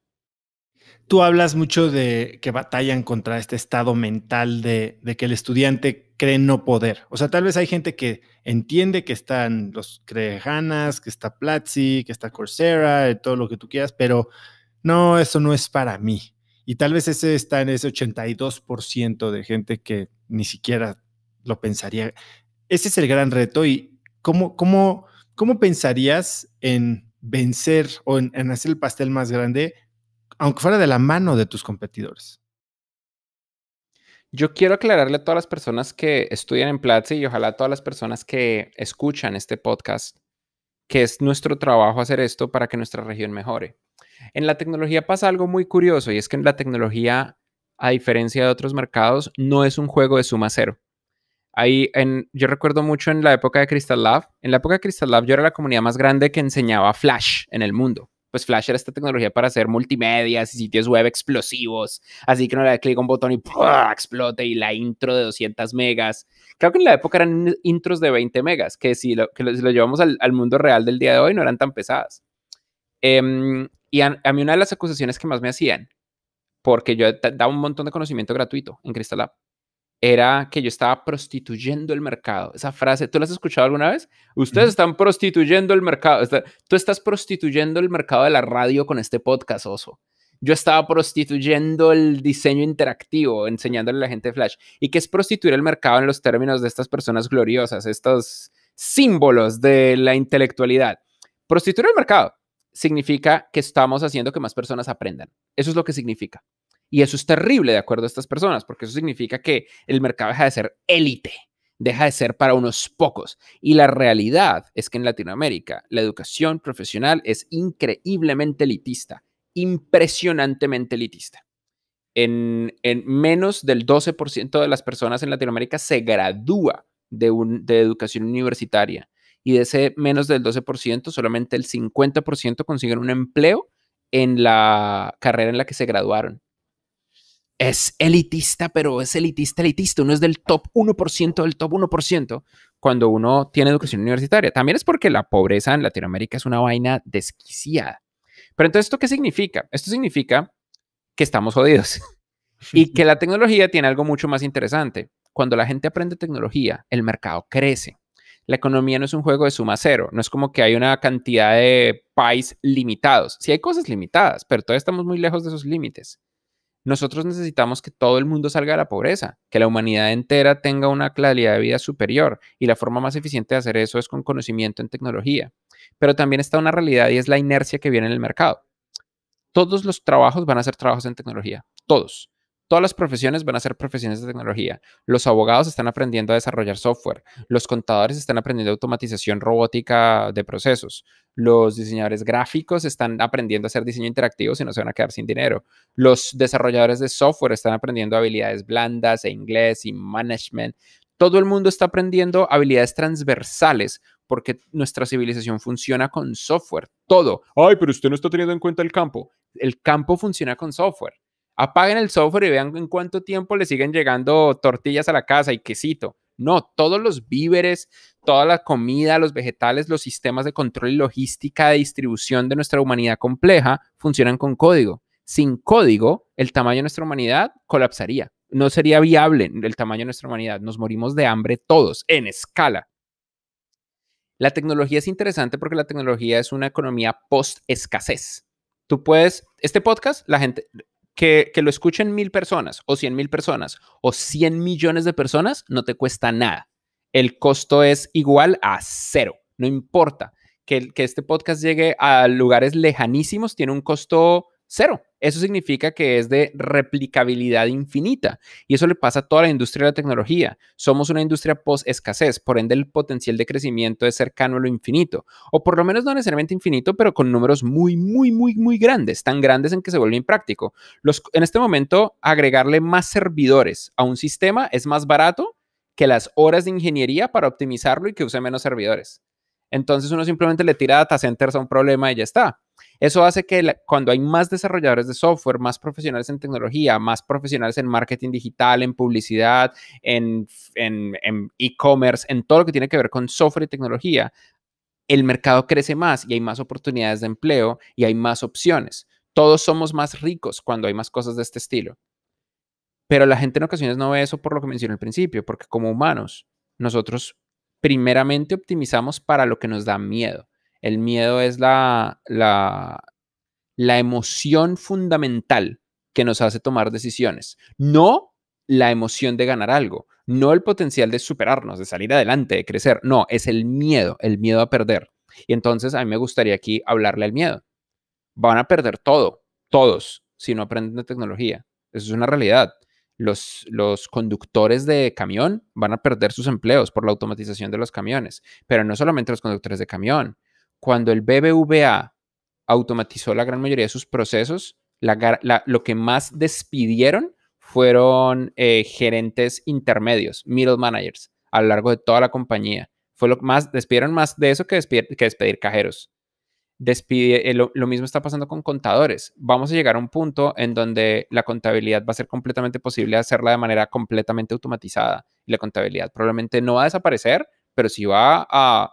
Tú hablas mucho de que batallan contra este estado mental de, que el estudiante cree no poder. O sea, tal vez hay gente que entiende que están los Crejanas, que está Platzi, que está Coursera, eh, todo lo que tú quieras, pero no, eso no es para mí. Y tal vez ese está en ese 82% de gente que ni siquiera lo pensaría. Ese es el gran reto y, ¿Cómo, cómo, cómo pensarías en vencer o en, hacer el pastel más grande, aunque fuera de la mano de tus competidores? Yo quiero aclararle a todas las personas que estudian en Platzi y ojalá a todas las personas que escuchan este podcast que es nuestro trabajo hacer esto para que nuestra región mejore. En la tecnología pasa algo muy curioso y es que en la tecnología, a diferencia de otros mercados, no es un juego de suma cero. Ahí yo recuerdo mucho en la época de Crystal Lab. En la época de Crystal Lab yo era la comunidad más grande que enseñaba Flash en el mundo. Pues Flash era esta tecnología para hacer multimedias y sitios web explosivos. Así que no le da clic a un botón y explote y la intro de 200 megas. Creo que en la época eran intros de 20 megas, que si lo, llevamos al, mundo real del día de hoy no eran tan pesadas. Em, y a, mí una de las acusaciones que más me hacían, porque yo daba un montón de conocimiento gratuito en Crystal Lab, era que yo estaba prostituyendo el mercado. Esa frase, ¿tú la has escuchado alguna vez? Ustedes están prostituyendo el mercado. tú estás prostituyendo el mercado de la radio con este podcast, oso. Yo estaba prostituyendo el diseño interactivo, enseñándole a la gente Flash. ¿Y qué es prostituir el mercado en los términos de estas personas gloriosas, estos símbolos de la intelectualidad? Prostituir el mercado significa que estamos haciendo que más personas aprendan. Eso es lo que significa. Y eso es terrible de acuerdo a estas personas, porque eso significa que el mercado deja de ser élite, deja de ser para unos pocos. Y la realidad es que en Latinoamérica la educación profesional es increíblemente elitista, impresionantemente elitista. En, menos del 12% de las personas en Latinoamérica se gradúa de, de educación universitaria y de ese menos del 12%, solamente el 50% consiguen un empleo en la carrera en la que se graduaron es elitista, pero es elitista, elitista. Uno es del top 1% del top 1% cuando uno tiene educación universitaria. También es porque la pobreza en Latinoamérica es una vaina desquiciada. Pero entonces, ¿esto qué significa? Esto significa que estamos jodidos y que la tecnología tiene algo mucho más interesante. Cuando la gente aprende tecnología, el mercado crece. La economía no es un juego de suma cero, no es como que hay una cantidad de países limitados. Sí hay cosas limitadas, pero todavía estamos muy lejos de esos límites. Nosotros necesitamos que todo el mundo salga de la pobreza, que la humanidad entera tenga una calidad de vida superior y la forma más eficiente de hacer eso es con conocimiento en tecnología. Pero también está una realidad y es la inercia que viene en el mercado. Todos los trabajos van a ser trabajos en tecnología, todos. Todas las profesiones van a ser profesiones de tecnología. Los abogados están aprendiendo a desarrollar software. Los contadores están aprendiendo automatización robótica de procesos. Los diseñadores gráficos están aprendiendo a hacer diseño interactivo si no se van a quedar sin dinero. Los desarrolladores de software están aprendiendo habilidades blandas e inglés y management. Todo el mundo está aprendiendo habilidades transversales porque nuestra civilización funciona con software. Todo. Ay, pero usted no está teniendo en cuenta el campo. El campo funciona con software apaguen el software y vean en cuánto tiempo le siguen llegando tortillas a la casa y quesito. No, todos los víveres, toda la comida, los vegetales, los sistemas de control y logística de distribución de nuestra humanidad compleja funcionan con código. Sin código, el tamaño de nuestra humanidad colapsaría. No sería viable el tamaño de nuestra humanidad. Nos morimos de hambre todos, en escala. La tecnología es interesante porque la tecnología es una economía post-escasez. Tú puedes, este podcast, la gente, que, lo escuchen mil personas o cien mil personas o cien millones de personas no te cuesta nada. El costo es igual a cero, no importa. Que, que este podcast llegue a lugares lejanísimos tiene un costo cero. Eso significa que es de replicabilidad infinita y eso le pasa a toda la industria de la tecnología. Somos una industria post-escasez, por ende el potencial de crecimiento es cercano a lo infinito, o por lo menos no necesariamente infinito, pero con números muy, muy, muy, muy grandes, tan grandes en que se vuelve impráctico. en este momento, agregarle más servidores a un sistema es más barato que las horas de ingeniería para optimizarlo y que use menos servidores. Entonces uno simplemente le tira data centers a un problema y ya está. Eso hace que cuando hay más desarrolladores de software, más profesionales en tecnología, más profesionales en marketing digital, en publicidad, en e-commerce, en, en todo lo que tiene que ver con software y tecnología, el mercado crece más y hay más oportunidades de empleo y hay más opciones. Todos somos más ricos cuando hay más cosas de este estilo. Pero la gente en ocasiones no ve eso por lo que mencioné al principio, porque como humanos, nosotros primeramente optimizamos para lo que nos da miedo. El miedo es la, la, emoción fundamental que nos hace tomar decisiones, no la emoción de ganar algo, no el potencial de superarnos, de salir adelante, de crecer, no, es el miedo, el miedo a perder. Y entonces a mí me gustaría aquí hablarle al miedo. Van a perder todo, todos, si no aprenden de tecnología. Eso es una realidad. Los, los, conductores de camión van a perder sus empleos por la automatización de los camiones, pero no solamente los conductores de camión, cuando el BBVA automatizó la gran mayoría de sus procesos, lo que más despidieron fueron eh, gerentes intermedios, middle managers, a lo largo de toda la compañía. Fue lo más, despidieron más de eso que, despedir, despedir cajeros. Despide, eh, lo, mismo está pasando con contadores. Vamos a llegar a un punto en donde la contabilidad va a ser completamente posible hacerla de manera completamente automatizada. Y la contabilidad probablemente no va a desaparecer, pero sí va a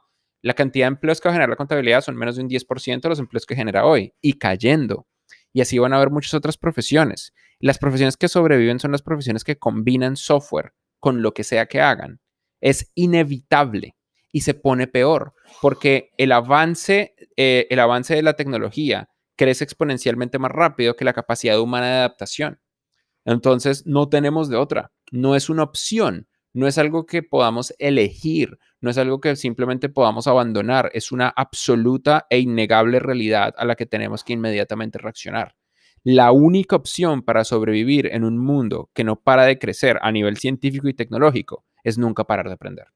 la cantidad de empleos que va a generar la contabilidad son menos de un 10% de los empleos que genera hoy y cayendo. Y así van a haber muchas otras profesiones. Las profesiones que sobreviven son las profesiones que combinan software con lo que sea que hagan. Es inevitable y se pone peor porque el avance, eh, el avance de la tecnología crece exponencialmente más rápido que la capacidad humana de adaptación. Entonces, no tenemos de otra. No es una opción no es algo que podamos elegir, no es algo que simplemente podamos abandonar, es una absoluta e innegable realidad a la que tenemos que inmediatamente reaccionar. La única opción para sobrevivir en un mundo que no para de crecer a nivel científico y tecnológico es nunca parar de aprender.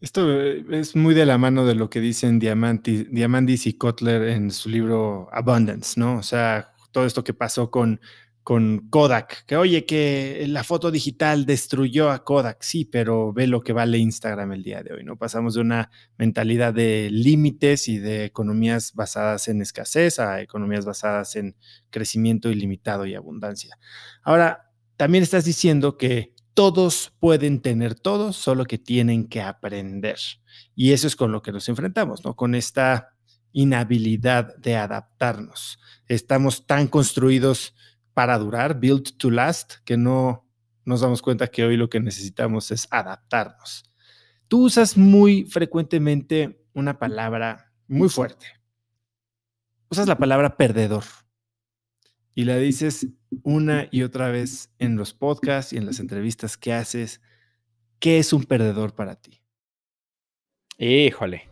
Esto eh, es muy de la mano de lo que dicen Diamanti Diamandis y Kotler en su libro Abundance, ¿no? O sea, todo esto que pasó con con Kodak, que oye, que la foto digital destruyó a Kodak, sí, pero ve lo que vale Instagram el día de hoy, ¿no? Pasamos de una mentalidad de límites y de economías basadas en escasez a economías basadas en crecimiento ilimitado y abundancia. Ahora, también estás diciendo que todos pueden tener todo, solo que tienen que aprender. Y eso es con lo que nos enfrentamos, ¿no? Con esta inhabilidad de adaptarnos. Estamos tan construidos para durar, built to last, que no nos damos cuenta que hoy lo que necesitamos es adaptarnos. Tú usas muy frecuentemente una palabra muy fuerte. Usas la palabra perdedor y la dices una y otra vez en los podcasts y en las entrevistas que haces. ¿Qué es un perdedor para ti? Híjole.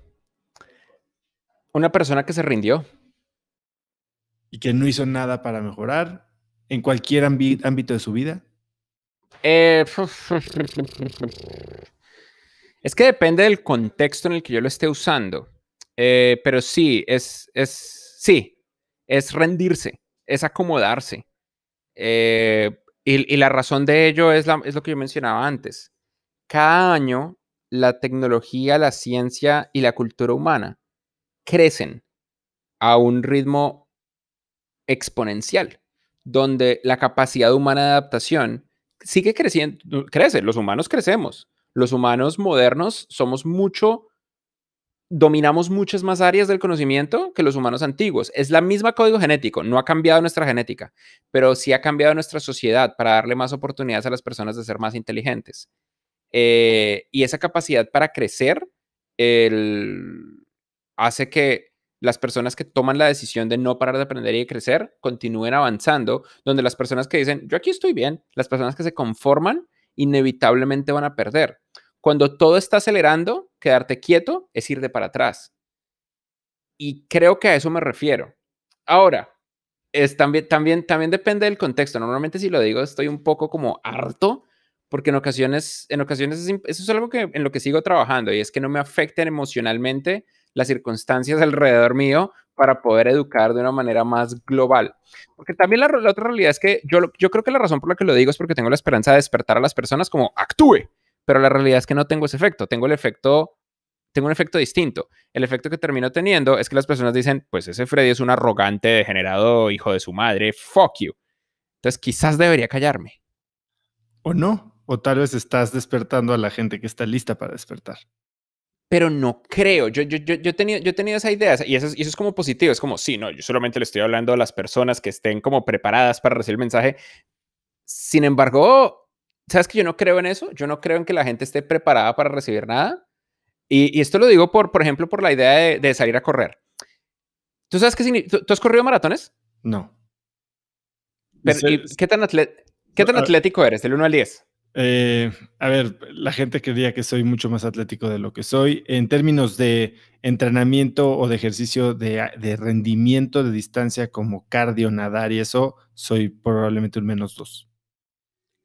Una persona que se rindió. Y que no hizo nada para mejorar en cualquier ámbito de su vida? Eh, es que depende del contexto en el que yo lo esté usando. Eh, pero sí, es, es, sí, es rendirse, es acomodarse. Eh, y, la razón de ello es lo que yo mencionaba antes. Cada año la tecnología, la ciencia y la cultura humana crecen a un ritmo exponencial donde la capacidad humana de adaptación sigue creciendo, crece, los humanos crecemos, los humanos modernos somos mucho, dominamos muchas más áreas del conocimiento que los humanos antiguos. Es la misma código genético, no ha cambiado nuestra genética, pero sí ha cambiado nuestra sociedad para darle más oportunidades a las personas de ser más inteligentes. Eh, y esa capacidad para crecer hace que las personas que toman la decisión de no parar de aprender y de crecer continúen avanzando, donde las personas que dicen, yo aquí estoy bien, las personas que se conforman, inevitablemente van a perder. Cuando todo está acelerando, quedarte quieto es ir de para atrás. Y creo que a eso me refiero. Ahora, es también, también, también depende del contexto. Normalmente si lo digo estoy un poco como harto, porque en ocasiones, en ocasiones eso es algo que, en lo que sigo trabajando y es que no me afecten emocionalmente las circunstancias alrededor mío para poder educar de una manera más global. Porque también la, otra realidad es que yo, yo creo que la razón por la que lo digo es porque tengo la esperanza de despertar a las personas como actúe, pero la realidad es que no tengo ese efecto, tengo el efecto tengo un efecto distinto. El efecto que termino teniendo es que las personas dicen, pues ese Freddy es un arrogante, degenerado, hijo de su madre, fuck you. Entonces quizás debería callarme. O no, o tal vez estás despertando a la gente que está lista para despertar pero no creo. Yo, yo, yo, yo, he, tenido, yo he tenido esa idea y eso, es, eso es como positivo. Es como, sí, no, yo solamente le estoy hablando a las personas que estén como preparadas para recibir el mensaje. Sin embargo, ¿sabes que yo no creo en eso? Yo no creo en que la gente esté preparada para recibir nada. Y, esto lo digo, por, por ejemplo, por la idea de, salir a correr. ¿Tú sabes qué ¿Tú, ¿Tú, has corrido maratones? No. ¿qué, tan ¿Qué tan atlético eres? Del 1 al 10. Eh, a ver, la gente quería que soy mucho más atlético de lo que soy. En términos de entrenamiento o de ejercicio de, rendimiento de distancia como cardio, nadar y eso, soy probablemente un menos dos.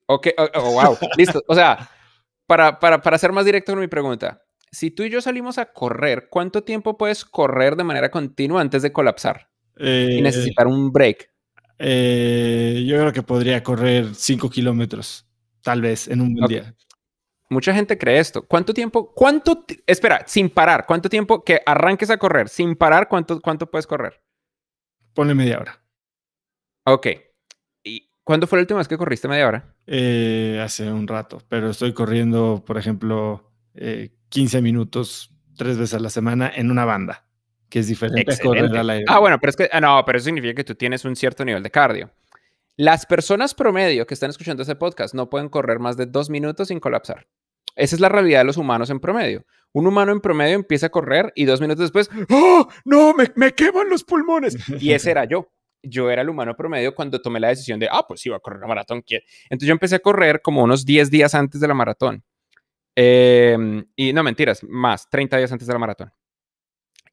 Ok, wow, listo. O sea, para, para, ser más directo con mi pregunta, si tú y yo salimos a correr, ¿cuánto tiempo puedes correr de manera continua antes de colapsar y eh, necesitar un break? Eh, yo creo que podría correr 5 kilómetros tal vez en un día. Mucha gente cree esto. ¿Cuánto tiempo? ¿Cuánto? Espera, sin parar. ¿Cuánto tiempo que arranques a correr? Sin parar, ¿cuánto, cuánto puedes correr? Ponle media hora. Ok. ¿Y cuándo fue la última vez que corriste media hora? Eh, hace un rato, pero estoy corriendo, por ejemplo, 15 eh, minutos tres veces a la semana en una banda, que es diferente a correr al Ah, bueno, pero es que, ah, no, pero eso significa que tú tienes un cierto nivel de cardio. Las personas promedio que están escuchando este podcast no pueden correr más de dos minutos sin colapsar. Esa es la realidad de los humanos en promedio. Un humano en promedio empieza a correr y dos minutos después, ¡oh! ¡No! ¡Me, me queman los pulmones! Y ese era yo. Yo era el humano promedio cuando tomé la decisión de, ah, pues iba a correr la maratón. Entonces yo empecé a correr como unos 10 días antes de la maratón. Em, y no, mentiras, más, 30 días antes de la maratón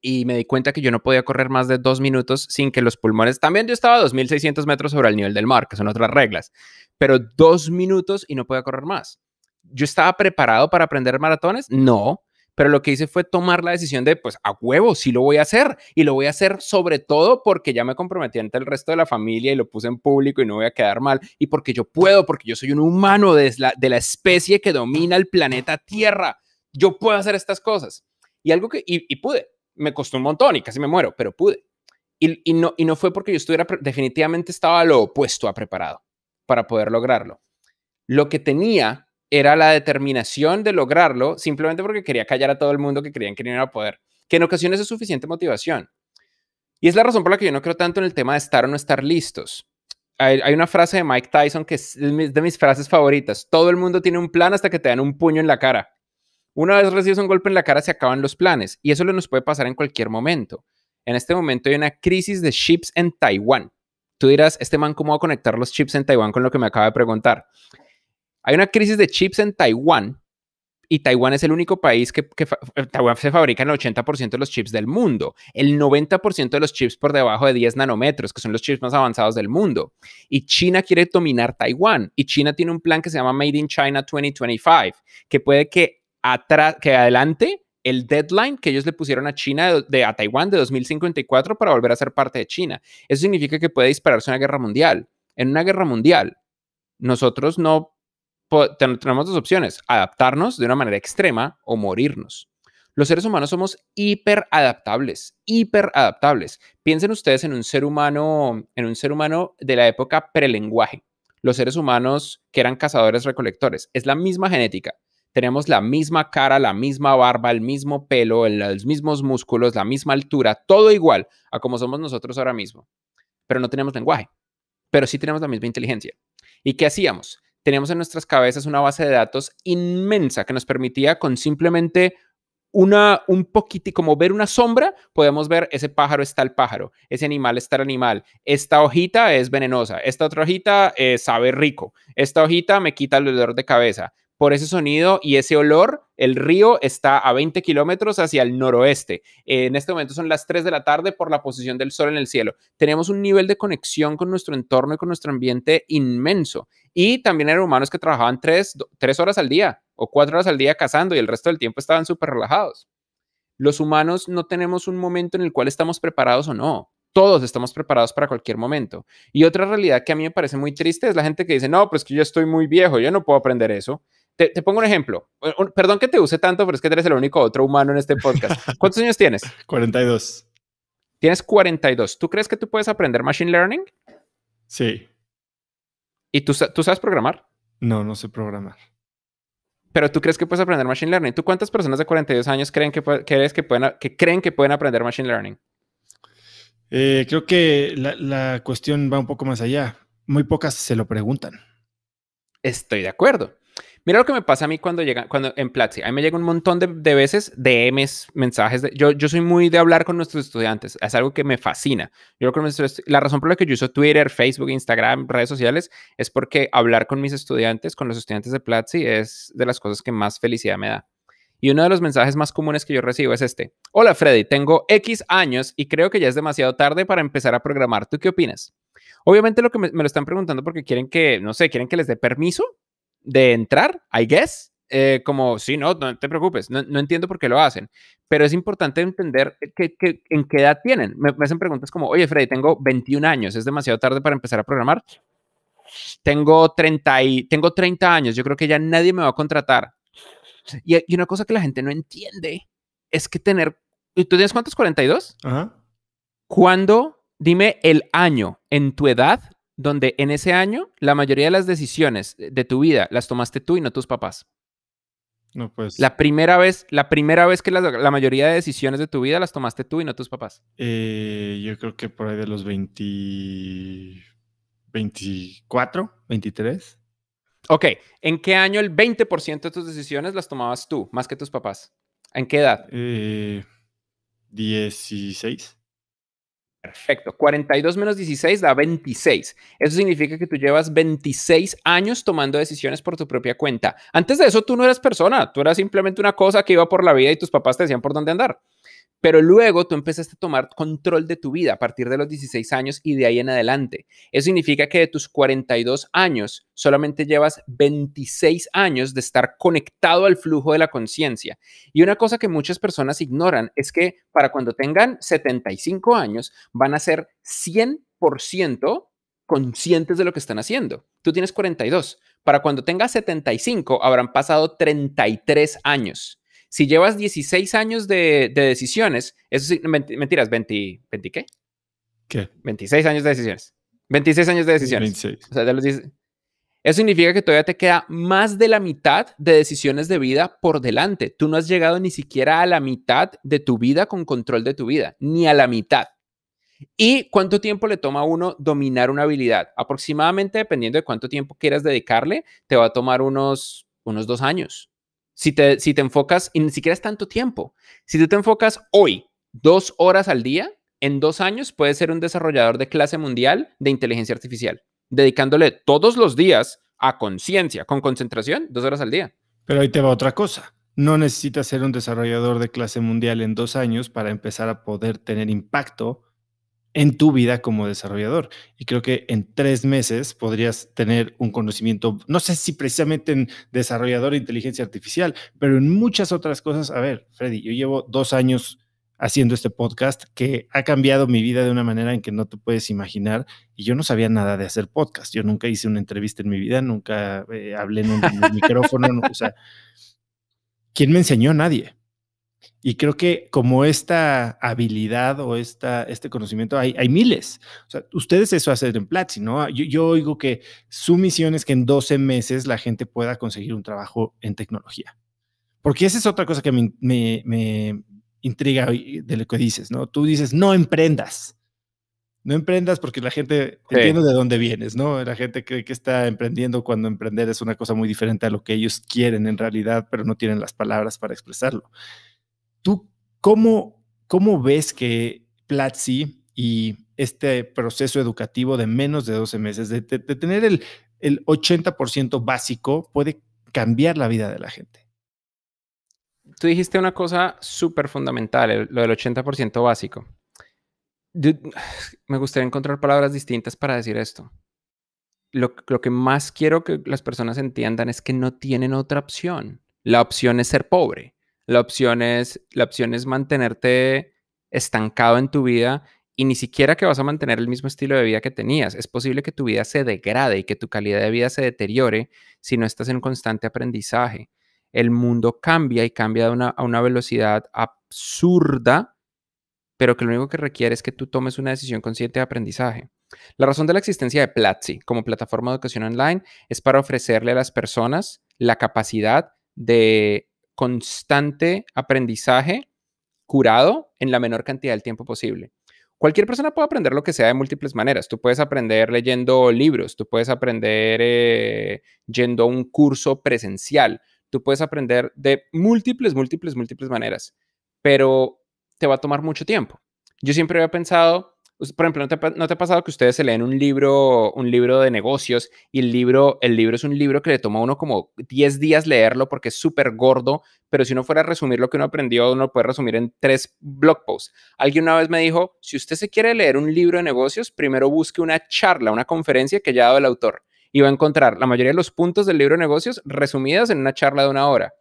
y me di cuenta que yo no podía correr más de dos minutos sin que los pulmones, también yo estaba a 2.600 metros sobre el nivel del mar, que son otras reglas, pero dos minutos y no podía correr más. ¿Yo estaba preparado para aprender maratones? No, pero lo que hice fue tomar la decisión de, pues a huevo, sí lo voy a hacer y lo voy a hacer sobre todo porque ya me comprometí ante el resto de la familia y lo puse en público y no voy a quedar mal y porque yo puedo, porque yo soy un humano de la, de la especie que domina el planeta Tierra. Yo puedo hacer estas cosas. Y algo que, y pude, me costó un montón y casi me muero, pero pude. Y, no, fue porque yo estuviera, definitivamente estaba lo opuesto a preparado para poder lograrlo. Lo que tenía era la determinación de lograrlo simplemente porque quería callar a todo el mundo que creían que no iba a poder, que en ocasiones es suficiente motivación. Y es la razón por la que yo no creo tanto en el tema de estar o no estar listos. Hay, hay una frase de Mike Tyson que es de mis frases favoritas. Todo el mundo tiene un plan hasta que te dan un puño en la cara. Una vez recibes un golpe en la cara, se acaban los planes y eso nos puede pasar en cualquier momento. En este momento hay una crisis de chips en Taiwán. Tú dirás, este man, ¿cómo va a conectar los chips en Taiwán con lo que me acaba de preguntar? Hay una crisis de chips en Taiwán y Taiwán es el único país que, eh, Taiwán se fabrica el 80% de los chips del mundo, el 90% de los chips por debajo de 10 nanómetros, que son los chips más avanzados del mundo. Y China quiere dominar Taiwán y China tiene un plan que se llama Made in China 2025, que puede que que adelante el deadline que ellos le pusieron a China, de, a Taiwán de 2054 para volver a ser parte de China. Eso significa que puede dispararse una guerra mundial. En una guerra mundial, nosotros no tenemos dos opciones, adaptarnos de una manera extrema o morirnos. Los seres humanos somos hiperadaptables, hiperadaptables. Piensen ustedes en un ser humano, en un ser humano de la época prelenguaje. Los seres humanos que eran cazadores recolectores, es la misma genética tenemos la misma cara, la misma barba, el mismo pelo, los mismos músculos, la misma altura, todo igual a como somos nosotros ahora mismo, pero no tenemos lenguaje, pero sí tenemos la misma inteligencia. ¿Y qué hacíamos? Teníamos en nuestras cabezas una base de datos inmensa que nos permitía con simplemente una, un poquito, como ver una sombra, podemos ver ese pájaro está el pájaro, ese animal está el animal, esta hojita es venenosa, esta otra hojita eh, sabe rico, esta hojita me quita el dolor de cabeza, por ese sonido y ese olor, el río está a 20 kilómetros hacia el noroeste. en este momento son las 3 de la tarde por la posición del sol en el cielo. Tenemos un nivel de conexión con nuestro entorno y con nuestro ambiente inmenso. Y también eran humanos que trabajaban 3, horas al día o 4 horas al día cazando y el resto del tiempo estaban súper relajados. Los humanos no tenemos un momento en el cual estamos preparados o no todos estamos preparados para cualquier momento. Y otra realidad que a mí me parece muy triste es la gente que dice, no, pues que yo estoy muy viejo, yo no puedo aprender eso. Te, pongo un ejemplo. Perdón que te use tanto, pero es que eres el único otro humano en este podcast. ¿Cuántos años tienes? 42. Tienes 42. ¿Tú crees que tú puedes aprender Machine Learning? Sí. ¿Y tú, sabes programar? No, no sé programar. Pero tú crees que puedes aprender Machine Learning. ¿Tú cuántas personas de 42 años creen que, que, pueden, que creen que pueden aprender Machine Learning? Eh, creo que la cuestión va un poco más allá. Muy pocas se lo preguntan. Estoy de acuerdo. Mira lo que me pasa a mí cuando llega, cuando en Platzi, a mí me llega un montón de, de veces DMs, mensajes. yo, yo soy muy de hablar con nuestros estudiantes, es algo que me fascina. Yo que la razón por la que yo uso Twitter, Facebook, Instagram, redes sociales, es porque hablar con mis estudiantes, con los estudiantes de Platzi, es de las cosas que más felicidad me da. Y uno de los mensajes más comunes que yo recibo es este. Hola Freddy, tengo X años y creo que ya es demasiado tarde para empezar a programar. ¿Tú qué opinas? Obviamente lo que me, me lo están preguntando porque quieren que, no sé, quieren que les dé permiso de entrar, I guess, eh, como, sí, no, no te preocupes, no, no, entiendo por qué lo hacen, pero es importante entender que, en qué edad tienen. Me, hacen preguntas como, oye, Freddy, tengo 21 años, es demasiado tarde para empezar a programar. Tengo 30, tengo 30 años, yo creo que ya nadie me va a contratar. Y, y una cosa que la gente no entiende es que tener, ¿tú tienes cuántos? ¿42? Ajá. Cuando, dime el año en tu edad donde en ese año la mayoría de las decisiones de tu vida las tomaste tú y no tus papás. No, pues. La primera vez, la primera vez que la, la mayoría de decisiones de tu vida las tomaste tú y no tus papás. Eh, yo creo que por ahí de los veinticuatro, 24, 23. Ok, ¿en qué año el 20% de tus decisiones las tomabas tú, más que tus papás? ¿En qué edad? Eh, 16. Perfecto. 42 menos 16 da 26. Eso significa que tú llevas 26 años tomando decisiones por tu propia cuenta. Antes de eso, tú no eras persona, tú eras simplemente una cosa que iba por la vida y tus papás te decían por dónde andar. Pero luego tú empezaste a tomar control de tu vida a partir de los 16 años y de ahí en adelante. Eso significa que de tus 42 años solamente llevas 26 años de estar conectado al flujo de la conciencia. Y una cosa que muchas personas ignoran es que para cuando tengan 75 años van a ser 100% conscientes de lo que están haciendo. Tú tienes 42. Para cuando tengas 75 habrán pasado 33 años si llevas 16 años de, decisiones, eso mentiras, 20, ¿qué? ¿Qué? 26 años de decisiones. 26 años de decisiones. eso significa que todavía te queda más de la mitad de decisiones de vida por delante. Tú no has llegado ni siquiera a la mitad de tu vida con control de tu vida, ni a la mitad. ¿Y cuánto tiempo le toma a uno dominar una habilidad? Aproximadamente, dependiendo de cuánto tiempo quieras dedicarle, te va a tomar unos, unos dos años si te, enfocas, y ni siquiera es tanto tiempo, si tú te enfocas hoy dos horas al día, en dos años puedes ser un desarrollador de clase mundial de inteligencia artificial, dedicándole todos los días a conciencia, con concentración, dos horas al día. Pero ahí te va otra cosa. No necesitas ser un desarrollador de clase mundial en dos años para empezar a poder tener impacto en tu vida como desarrollador. Y creo que en tres meses podrías tener un conocimiento, no sé si precisamente en desarrollador de inteligencia artificial, pero en muchas otras cosas. A ver, Freddy, yo llevo dos años haciendo este podcast que ha cambiado mi vida de una manera en que no te puedes imaginar y yo no sabía nada de hacer podcast. Yo nunca hice una entrevista en mi vida, nunca eh, hablé en un micrófono, o ¿quién me enseñó? Nadie. Y creo que como esta habilidad o esta, este conocimiento hay, hay miles. sea, ustedes eso hacen en Platzi, ¿no? Ah, yo, oigo que su misión es que en 12 meses la gente pueda conseguir un trabajo en tecnología. Porque esa es otra cosa que me, intriga de lo que dices, ¿no? Tú dices, no emprendas. No emprendas porque la gente entiende de dónde vienes, ¿no? La gente cree que está emprendiendo cuando emprender es una cosa muy diferente a lo que ellos quieren en realidad, pero no tienen las palabras para expresarlo. ¿Tú cómo, ves que Platzi y este proceso educativo de menos de 12 meses, de, tener el, 80% básico, puede cambiar la vida de la gente? Tú dijiste una cosa súper fundamental, lo del 80% básico. me gustaría encontrar palabras distintas para decir esto. lo, que más quiero que las personas entiendan es que no tienen otra opción. La opción es ser pobre. La opción es, la opción es mantenerte estancado en tu vida y ni siquiera que vas a mantener el mismo estilo de vida que tenías. Es posible que tu vida se degrade y que tu calidad de vida se deteriore si no estás en constante aprendizaje. El mundo cambia y cambia a una velocidad absurda, pero que lo único que requiere es que tú tomes una decisión consciente de aprendizaje. La razón de la existencia de Platzi como plataforma de educación online es para ofrecerle a las personas la capacidad de constante aprendizaje curado en la menor cantidad del tiempo posible. Cualquier persona puede aprender lo que sea de múltiples maneras. Tú puedes aprender leyendo libros, tú puedes aprender eh, yendo a un curso presencial, tú puedes aprender de múltiples, múltiples, múltiples maneras, pero te va a tomar mucho tiempo. Yo siempre había pensado pues, por ejemplo, ¿no te, ha pasado que ustedes se leen un libro, un libro de negocios y el libro, el libro es un libro que le toma a uno como 10 días leerlo porque es súper gordo, pero si uno fuera a resumir lo que uno aprendió, uno lo puede resumir en tres blog posts. Alguien una vez me dijo, si usted se quiere leer un libro de negocios, primero busque una charla, una conferencia que haya dado el autor y va a encontrar la mayoría de los puntos del libro de negocios resumidas en una charla de una hora.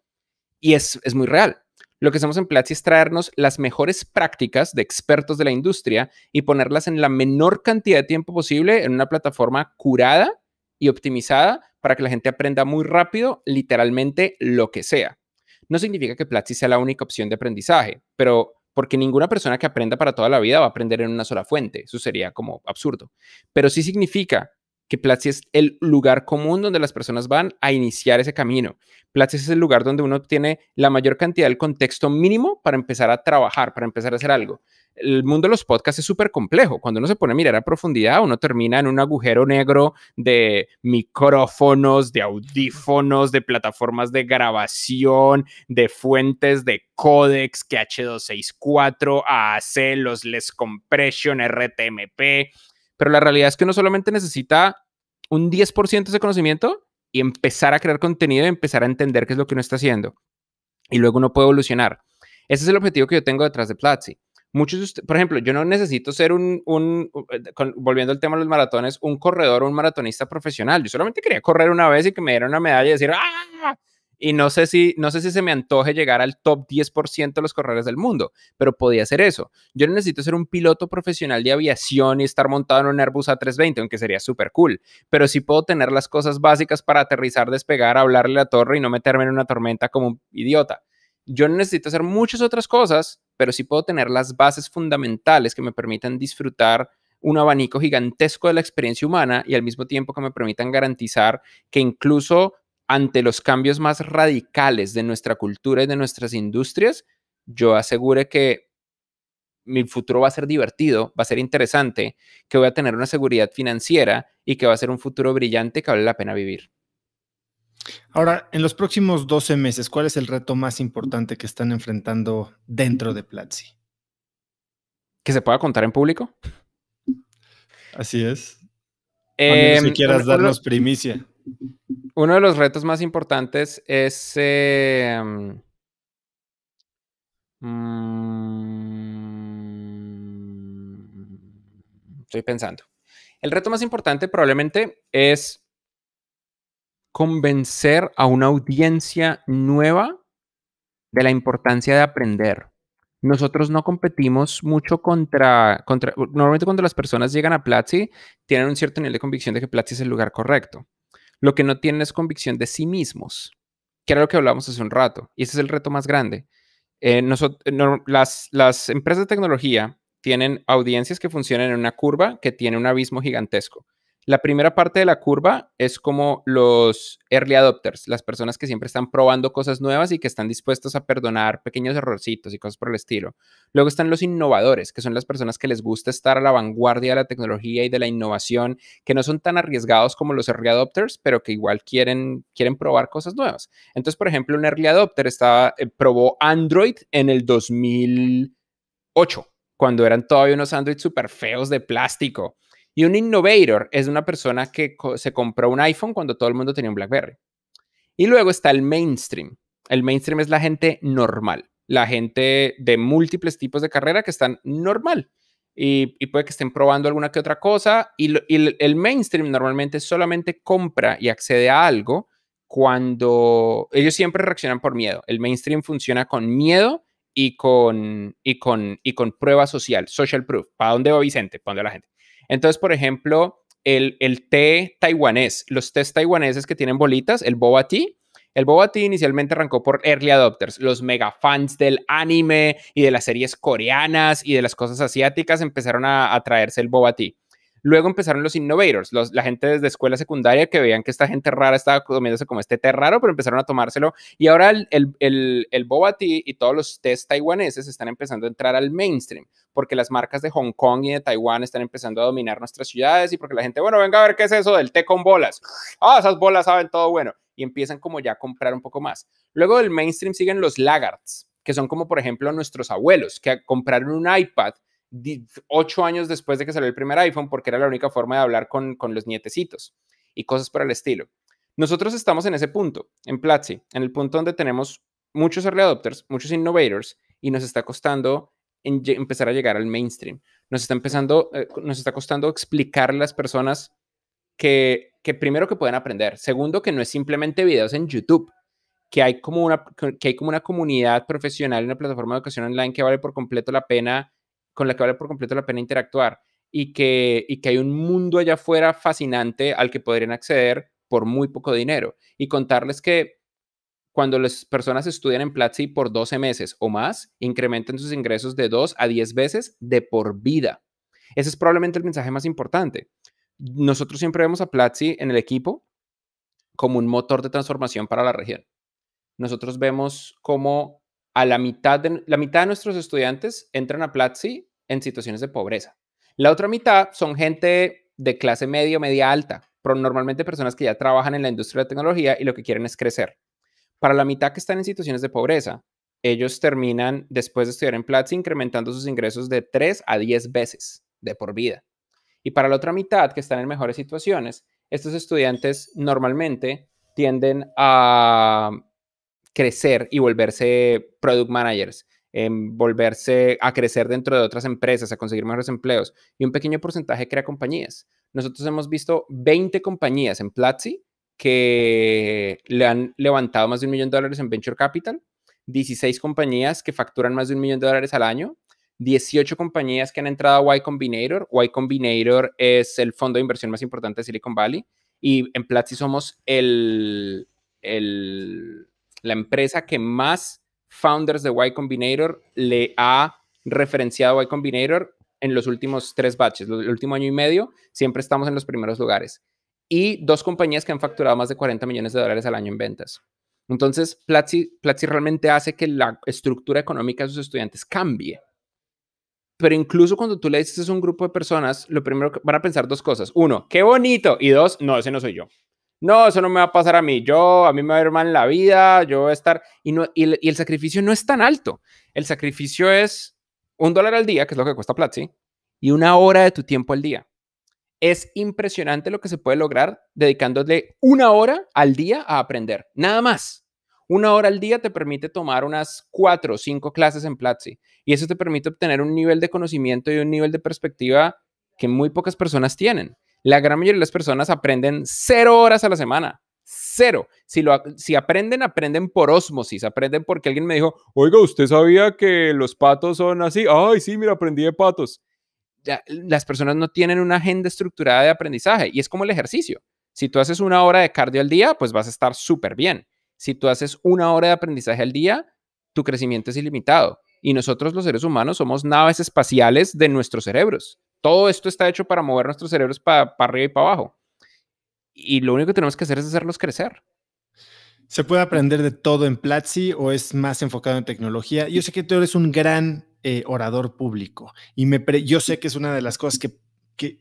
Y es, es muy real. Lo que hacemos en Platzi es traernos las mejores prácticas de expertos de la industria y ponerlas en la menor cantidad de tiempo posible en una plataforma curada y optimizada para que la gente aprenda muy rápido, literalmente lo que sea. No significa que Platzi sea la única opción de aprendizaje, pero porque ninguna persona que aprenda para toda la vida va a aprender en una sola fuente. Eso sería como absurdo. Pero sí significa que Platzi es el lugar común donde las personas van a iniciar ese camino. Platzi es el lugar donde uno tiene la mayor cantidad del contexto mínimo para empezar a trabajar, para empezar a hacer algo. El mundo de los podcasts es súper complejo. Cuando uno se pone a mirar a profundidad, uno termina en un agujero negro de micrófonos, de audífonos, de plataformas de grabación, de fuentes de codecs, que H264, AAC, los Les Compression, RTMP, pero la realidad es que uno solamente necesita un 10% de ese conocimiento y empezar a crear contenido y empezar a entender qué es lo que uno está haciendo. Y luego uno puede evolucionar. Ese es el objetivo que yo tengo detrás de Platzi. Muchos, por ejemplo, yo no necesito ser un, eh, volviendo al tema de los maratones, un corredor o un maratonista profesional. Yo solamente quería correr una vez y que me dieran una medalla y decir, ¡ah! y no sé si, no sé si se me antoje llegar al top 10% de los corredores del mundo, pero podía ser eso. Yo no necesito ser un piloto profesional de aviación y estar montado en un Airbus A320, aunque sería súper cool, pero sí puedo tener las cosas básicas para aterrizar, despegar, hablarle a la torre y no meterme en una tormenta como un idiota. Yo no necesito hacer muchas otras cosas, pero sí puedo tener las bases fundamentales que me permitan disfrutar un abanico gigantesco de la experiencia humana y al mismo tiempo que me permitan garantizar que incluso ante los cambios más radicales de nuestra cultura y de nuestras industrias, yo asegure que mi futuro va a ser divertido, va a ser interesante, que voy a tener una seguridad financiera y que va a ser un futuro brillante que vale la pena vivir. Ahora, en los próximos 12 meses, ¿cuál es el reto más importante que están enfrentando dentro de Platzi? ¿Que se pueda contar en público? Así es. Em, si quieras darnos primicia uno de los retos más importantes es... Em, mm, estoy pensando. El reto más importante probablemente es convencer a una audiencia nueva de la importancia de aprender. Nosotros no competimos mucho contra, contra normalmente cuando las personas llegan a Platzi, tienen un cierto nivel de convicción de que Platzi es el lugar correcto. Lo que no tienen es convicción de sí mismos, que era lo que hablábamos hace un rato, y ese es el reto más grande. Eh, eh, las, las empresas de tecnología tienen audiencias que funcionan en una curva que tiene un abismo gigantesco. La primera parte de la curva es como los early adopters, las personas que siempre están probando cosas nuevas y que están dispuestos a perdonar pequeños errorcitos y cosas por el estilo. Luego están los innovadores, que son las personas que les gusta estar a la vanguardia de la tecnología y de la innovación, que no son tan arriesgados como los early adopters, pero que igual quieren, quieren probar cosas nuevas. Entonces, por ejemplo, un early adopter estaba, eh, probó Android en el 2008, cuando eran todavía unos Android súper feos de plástico y un innovator es una persona que se compró un iPhone cuando todo el mundo tenía un BlackBerry. Y luego está el mainstream. El mainstream es la gente normal, la gente de múltiples tipos de carrera que están normal. Y, puede que estén probando alguna que otra cosa. Y, el mainstream normalmente solamente compra y accede a algo cuando ellos siempre reaccionan por miedo. El mainstream funciona con miedo y con, y con, y con prueba social, social proof. ¿Para dónde va Vicente? ¿Para dónde la gente? Entonces, por ejemplo, el, té taiwanés, los tés taiwaneses que tienen bolitas, el boba tea, el Boba Tea inicialmente arrancó por early adopters, los mega fans del anime y de las series coreanas y de las cosas asiáticas empezaron a, traerse el Boba Tea. Luego empezaron los innovators, la gente desde escuela secundaria que veían que esta gente rara estaba comiéndose como este té raro, pero empezaron a tomárselo. Y ahora el, el, boba tea y todos los tés taiwaneses están empezando a entrar al mainstream, porque las marcas de Hong Kong y de Taiwán están empezando a dominar nuestras ciudades y porque la gente, bueno, venga a ver qué es eso del té con bolas. Ah, esas bolas saben todo bueno. Y empiezan como ya a comprar un poco más. Luego del mainstream siguen los lagarts, que son como por ejemplo nuestros abuelos, que compraron un iPad ocho años después de que salió el primer iPhone, porque era la única forma de hablar con, con los nietecitos y cosas por el estilo. Nosotros estamos en ese punto, en Platzi, en el punto donde tenemos muchos early adopters, muchos innovators, y nos está costando empezar a llegar al mainstream. Nos está, empezando, eh, nos está costando explicar a las personas que, que, primero que pueden aprender, segundo que no es simplemente videos en YouTube, que hay como una, que hay como una comunidad profesional, en una plataforma de educación online que vale por completo la pena con la que vale por completo la pena interactuar y que, que hay un mundo allá afuera fascinante al que podrían acceder por muy poco dinero. Y contarles que cuando las personas estudian en Platzi por 12 meses o más, incrementan sus ingresos de 2 a 10 veces de por vida. Ese es probablemente el mensaje más importante. Nosotros siempre vemos a Platzi en el equipo como un motor de transformación para la región. Nosotros vemos cómo a la mitad de, la mitad de nuestros estudiantes entran a Platzi en situaciones de pobreza. La otra mitad son gente de clase media o media alta, pero normalmente personas que ya trabajan en la industria de la tecnología y lo que quieren es crecer. Para la mitad que están en situaciones de pobreza, ellos terminan, después de estudiar en Platzi, incrementando sus ingresos de 3 a 10 veces de por vida. Y para la otra mitad, que están en mejores situaciones, estos estudiantes normalmente tienden a crecer y volverse product managers, volverse a crecer dentro de otras empresas, a conseguir mejores empleos. Y un pequeño porcentaje crea compañías. Nosotros hemos visto 20 compañías en Platzi que le han levantado más de un millón de dólares en Venture Capital, 16 compañías que facturan más de un millón de dólares al año, 18 compañías que han entrado a Y Combinator. Y Combinator es el fondo de inversión más importante de Silicon Valley y en Platzi somos el, el la empresa que más founders de Y Combinator le ha referenciado a Y Combinator en los últimos tres batches, el último año y medio, siempre estamos en los primeros lugares. Y dos compañías que han facturado más de 40 millones de dólares al año en ventas. Entonces, Platzi, Platzi realmente hace que la estructura económica de sus estudiantes cambie. Pero incluso cuando tú le dices es un grupo de personas, lo primero que van a pensar dos cosas. Uno, qué bonito. Y dos, no, ese no soy yo no, eso no me va a pasar a mí, yo, a mí me va a ir mal en la vida, yo voy a estar, y, no, y, el sacrificio no es tan alto. El sacrificio es un dólar al día, que es lo que cuesta Platzi, y una hora de tu tiempo al día. Es impresionante lo que se puede lograr dedicándole una hora al día a aprender, nada más. Una hora al día te permite tomar unas cuatro o cinco clases en Platzi y eso te permite obtener un nivel de conocimiento y un nivel de perspectiva que muy pocas personas tienen la gran mayoría de las personas aprenden cero horas a la semana. Cero. Si, lo, si aprenden, aprenden por osmosis, aprenden porque alguien me dijo, oiga, ¿usted sabía que los patos son así? Ay, sí, mira, aprendí de patos. las personas no tienen una agenda estructurada de aprendizaje y es como el ejercicio. Si tú haces una hora de cardio al día, pues vas a estar súper bien. Si tú haces una hora de aprendizaje al día, tu crecimiento es ilimitado. Y nosotros los seres humanos somos naves espaciales de nuestros cerebros todo esto está hecho para mover nuestros cerebros para arriba y para abajo. Y lo único que tenemos que hacer es hacerlos crecer. ¿Se puede aprender de todo en Platzi o es más enfocado en tecnología? Yo sé que tú eres un gran eh, orador público y me yo sé que es una de las cosas que,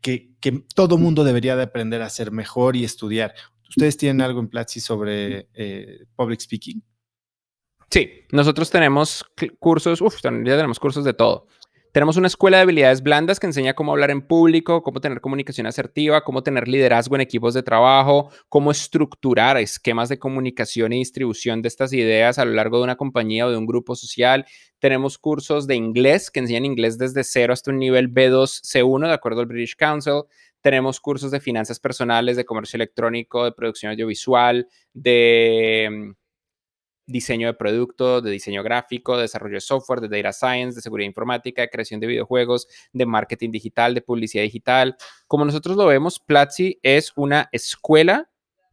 que, que, todo mundo debería aprender a hacer mejor y estudiar. ¿Ustedes tienen algo en Platzi sobre eh, public speaking? Sí, nosotros tenemos cursos, uff, ya tenemos cursos de todo. Tenemos una escuela de habilidades blandas que enseña cómo hablar en público, cómo tener comunicación asertiva, cómo tener liderazgo en equipos de trabajo, cómo estructurar esquemas de comunicación y distribución de estas ideas a lo largo de una compañía o de un grupo social. Tenemos cursos de inglés que enseñan inglés desde cero hasta un nivel B2, C1, de acuerdo al British Council. Tenemos cursos de finanzas personales, de comercio electrónico, de producción audiovisual, de mm, diseño de producto, de diseño gráfico, desarrollo de software, de data science, de seguridad informática, de creación de videojuegos, de marketing digital, de publicidad digital. Como nosotros lo vemos, Platzi es una escuela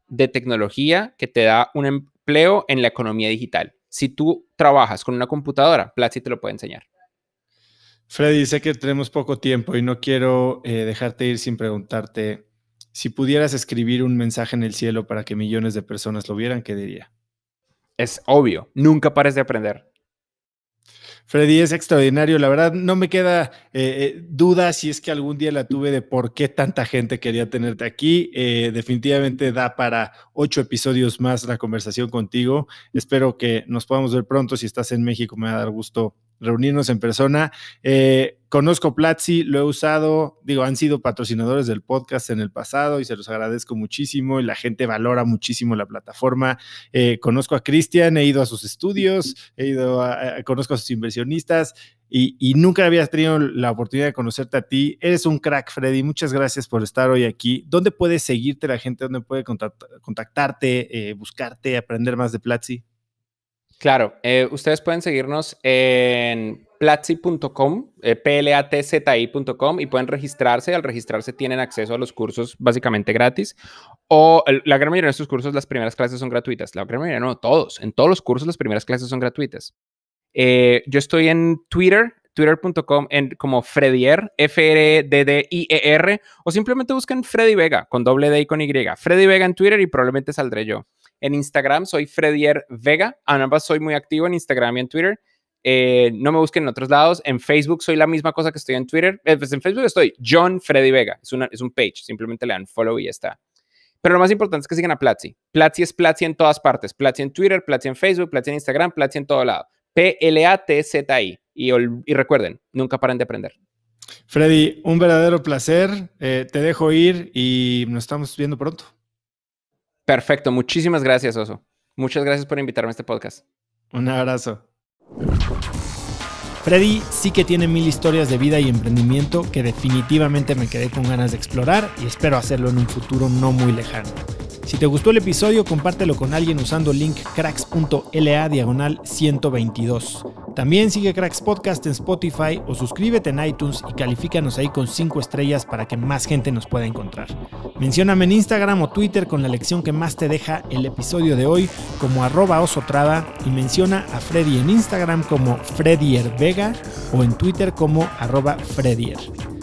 de tecnología que te da un empleo en la economía digital. Si tú trabajas con una computadora, Platzi te lo puede enseñar. Freddy, sé que tenemos poco tiempo y no quiero eh, dejarte ir sin preguntarte, si pudieras escribir un mensaje en el cielo para que millones de personas lo vieran, ¿qué diría? es obvio, nunca pares de aprender. Freddy es extraordinario, la verdad no me queda eh, eh, duda si es que algún día la tuve de por qué tanta gente quería tenerte aquí. Eh, definitivamente da para ocho episodios más la conversación contigo. Espero que nos podamos ver pronto. Si estás en México me va a dar gusto reunirnos en persona. Eh, conozco Platzi, lo he usado, digo, han sido patrocinadores del podcast en el pasado y se los agradezco muchísimo y la gente valora muchísimo la plataforma. Eh, conozco a Cristian, he ido a sus estudios, he ido a, conozco a sus inversionistas y, nunca había tenido la oportunidad de conocerte a ti. Eres un crack, Freddy. Muchas gracias por estar hoy aquí. ¿Dónde puede seguirte la gente? ¿Dónde puede contactarte, eh, buscarte, aprender más de Platzi? Claro, eh, ustedes pueden seguirnos en platzi.com, eh, P-L-A-T-Z-I.com, y pueden registrarse. Al registrarse tienen acceso a los cursos básicamente gratis. O la gran mayoría de estos cursos, las primeras clases son gratuitas. La gran mayoría no, todos. En todos los cursos, las primeras clases son gratuitas. Eh, yo estoy en Twitter, twitter.com en como Fredier, F-R-D-D-I-E-R, e e o simplemente buscan Freddy Vega con doble D y con Y. Freddy Vega en Twitter y probablemente saldré yo. En Instagram soy Fredier Vega. Además soy muy activo en Instagram y en Twitter. Eh, no me busquen en otros lados. En Facebook soy la misma cosa que estoy en Twitter. Eh, pues en Facebook estoy John Freddy Vega. Es, una, es un page. Simplemente le dan follow y ya está. Pero lo más importante es que sigan a Platzi. Platzi es Platzi en todas partes. Platzi en Twitter, Platzi en Facebook, Platzi en Instagram, Platzi en todo lado. P-L-A-T-Z-I. Y, recuerden, nunca paren de aprender. Freddy, un verdadero placer. Eh, te dejo ir y nos estamos viendo pronto. Perfecto, muchísimas gracias, Oso. Muchas gracias por invitarme a este podcast. Un abrazo. Freddy sí que tiene mil historias de vida y emprendimiento que definitivamente me quedé con ganas de explorar y espero hacerlo en un futuro no muy lejano. Si te gustó el episodio, compártelo con alguien usando el link cracks.la diagonal 122. También sigue Cracks Podcast en Spotify o suscríbete en iTunes y califícanos ahí con 5 estrellas para que más gente nos pueda encontrar. Mencióname en Instagram o Twitter con la lección que más te deja el episodio de hoy como arroba osotrada y menciona a Freddy en Instagram como frediervega Vega o en Twitter como arroba Fredier.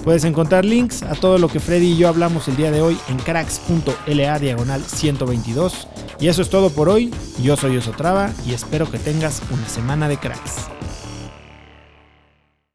Puedes encontrar links a todo lo que Freddy y yo hablamos el día de hoy en cracks.la diagonal 122. Y eso es todo por hoy. Yo soy Osotrava y espero que tengas una semana de cracks.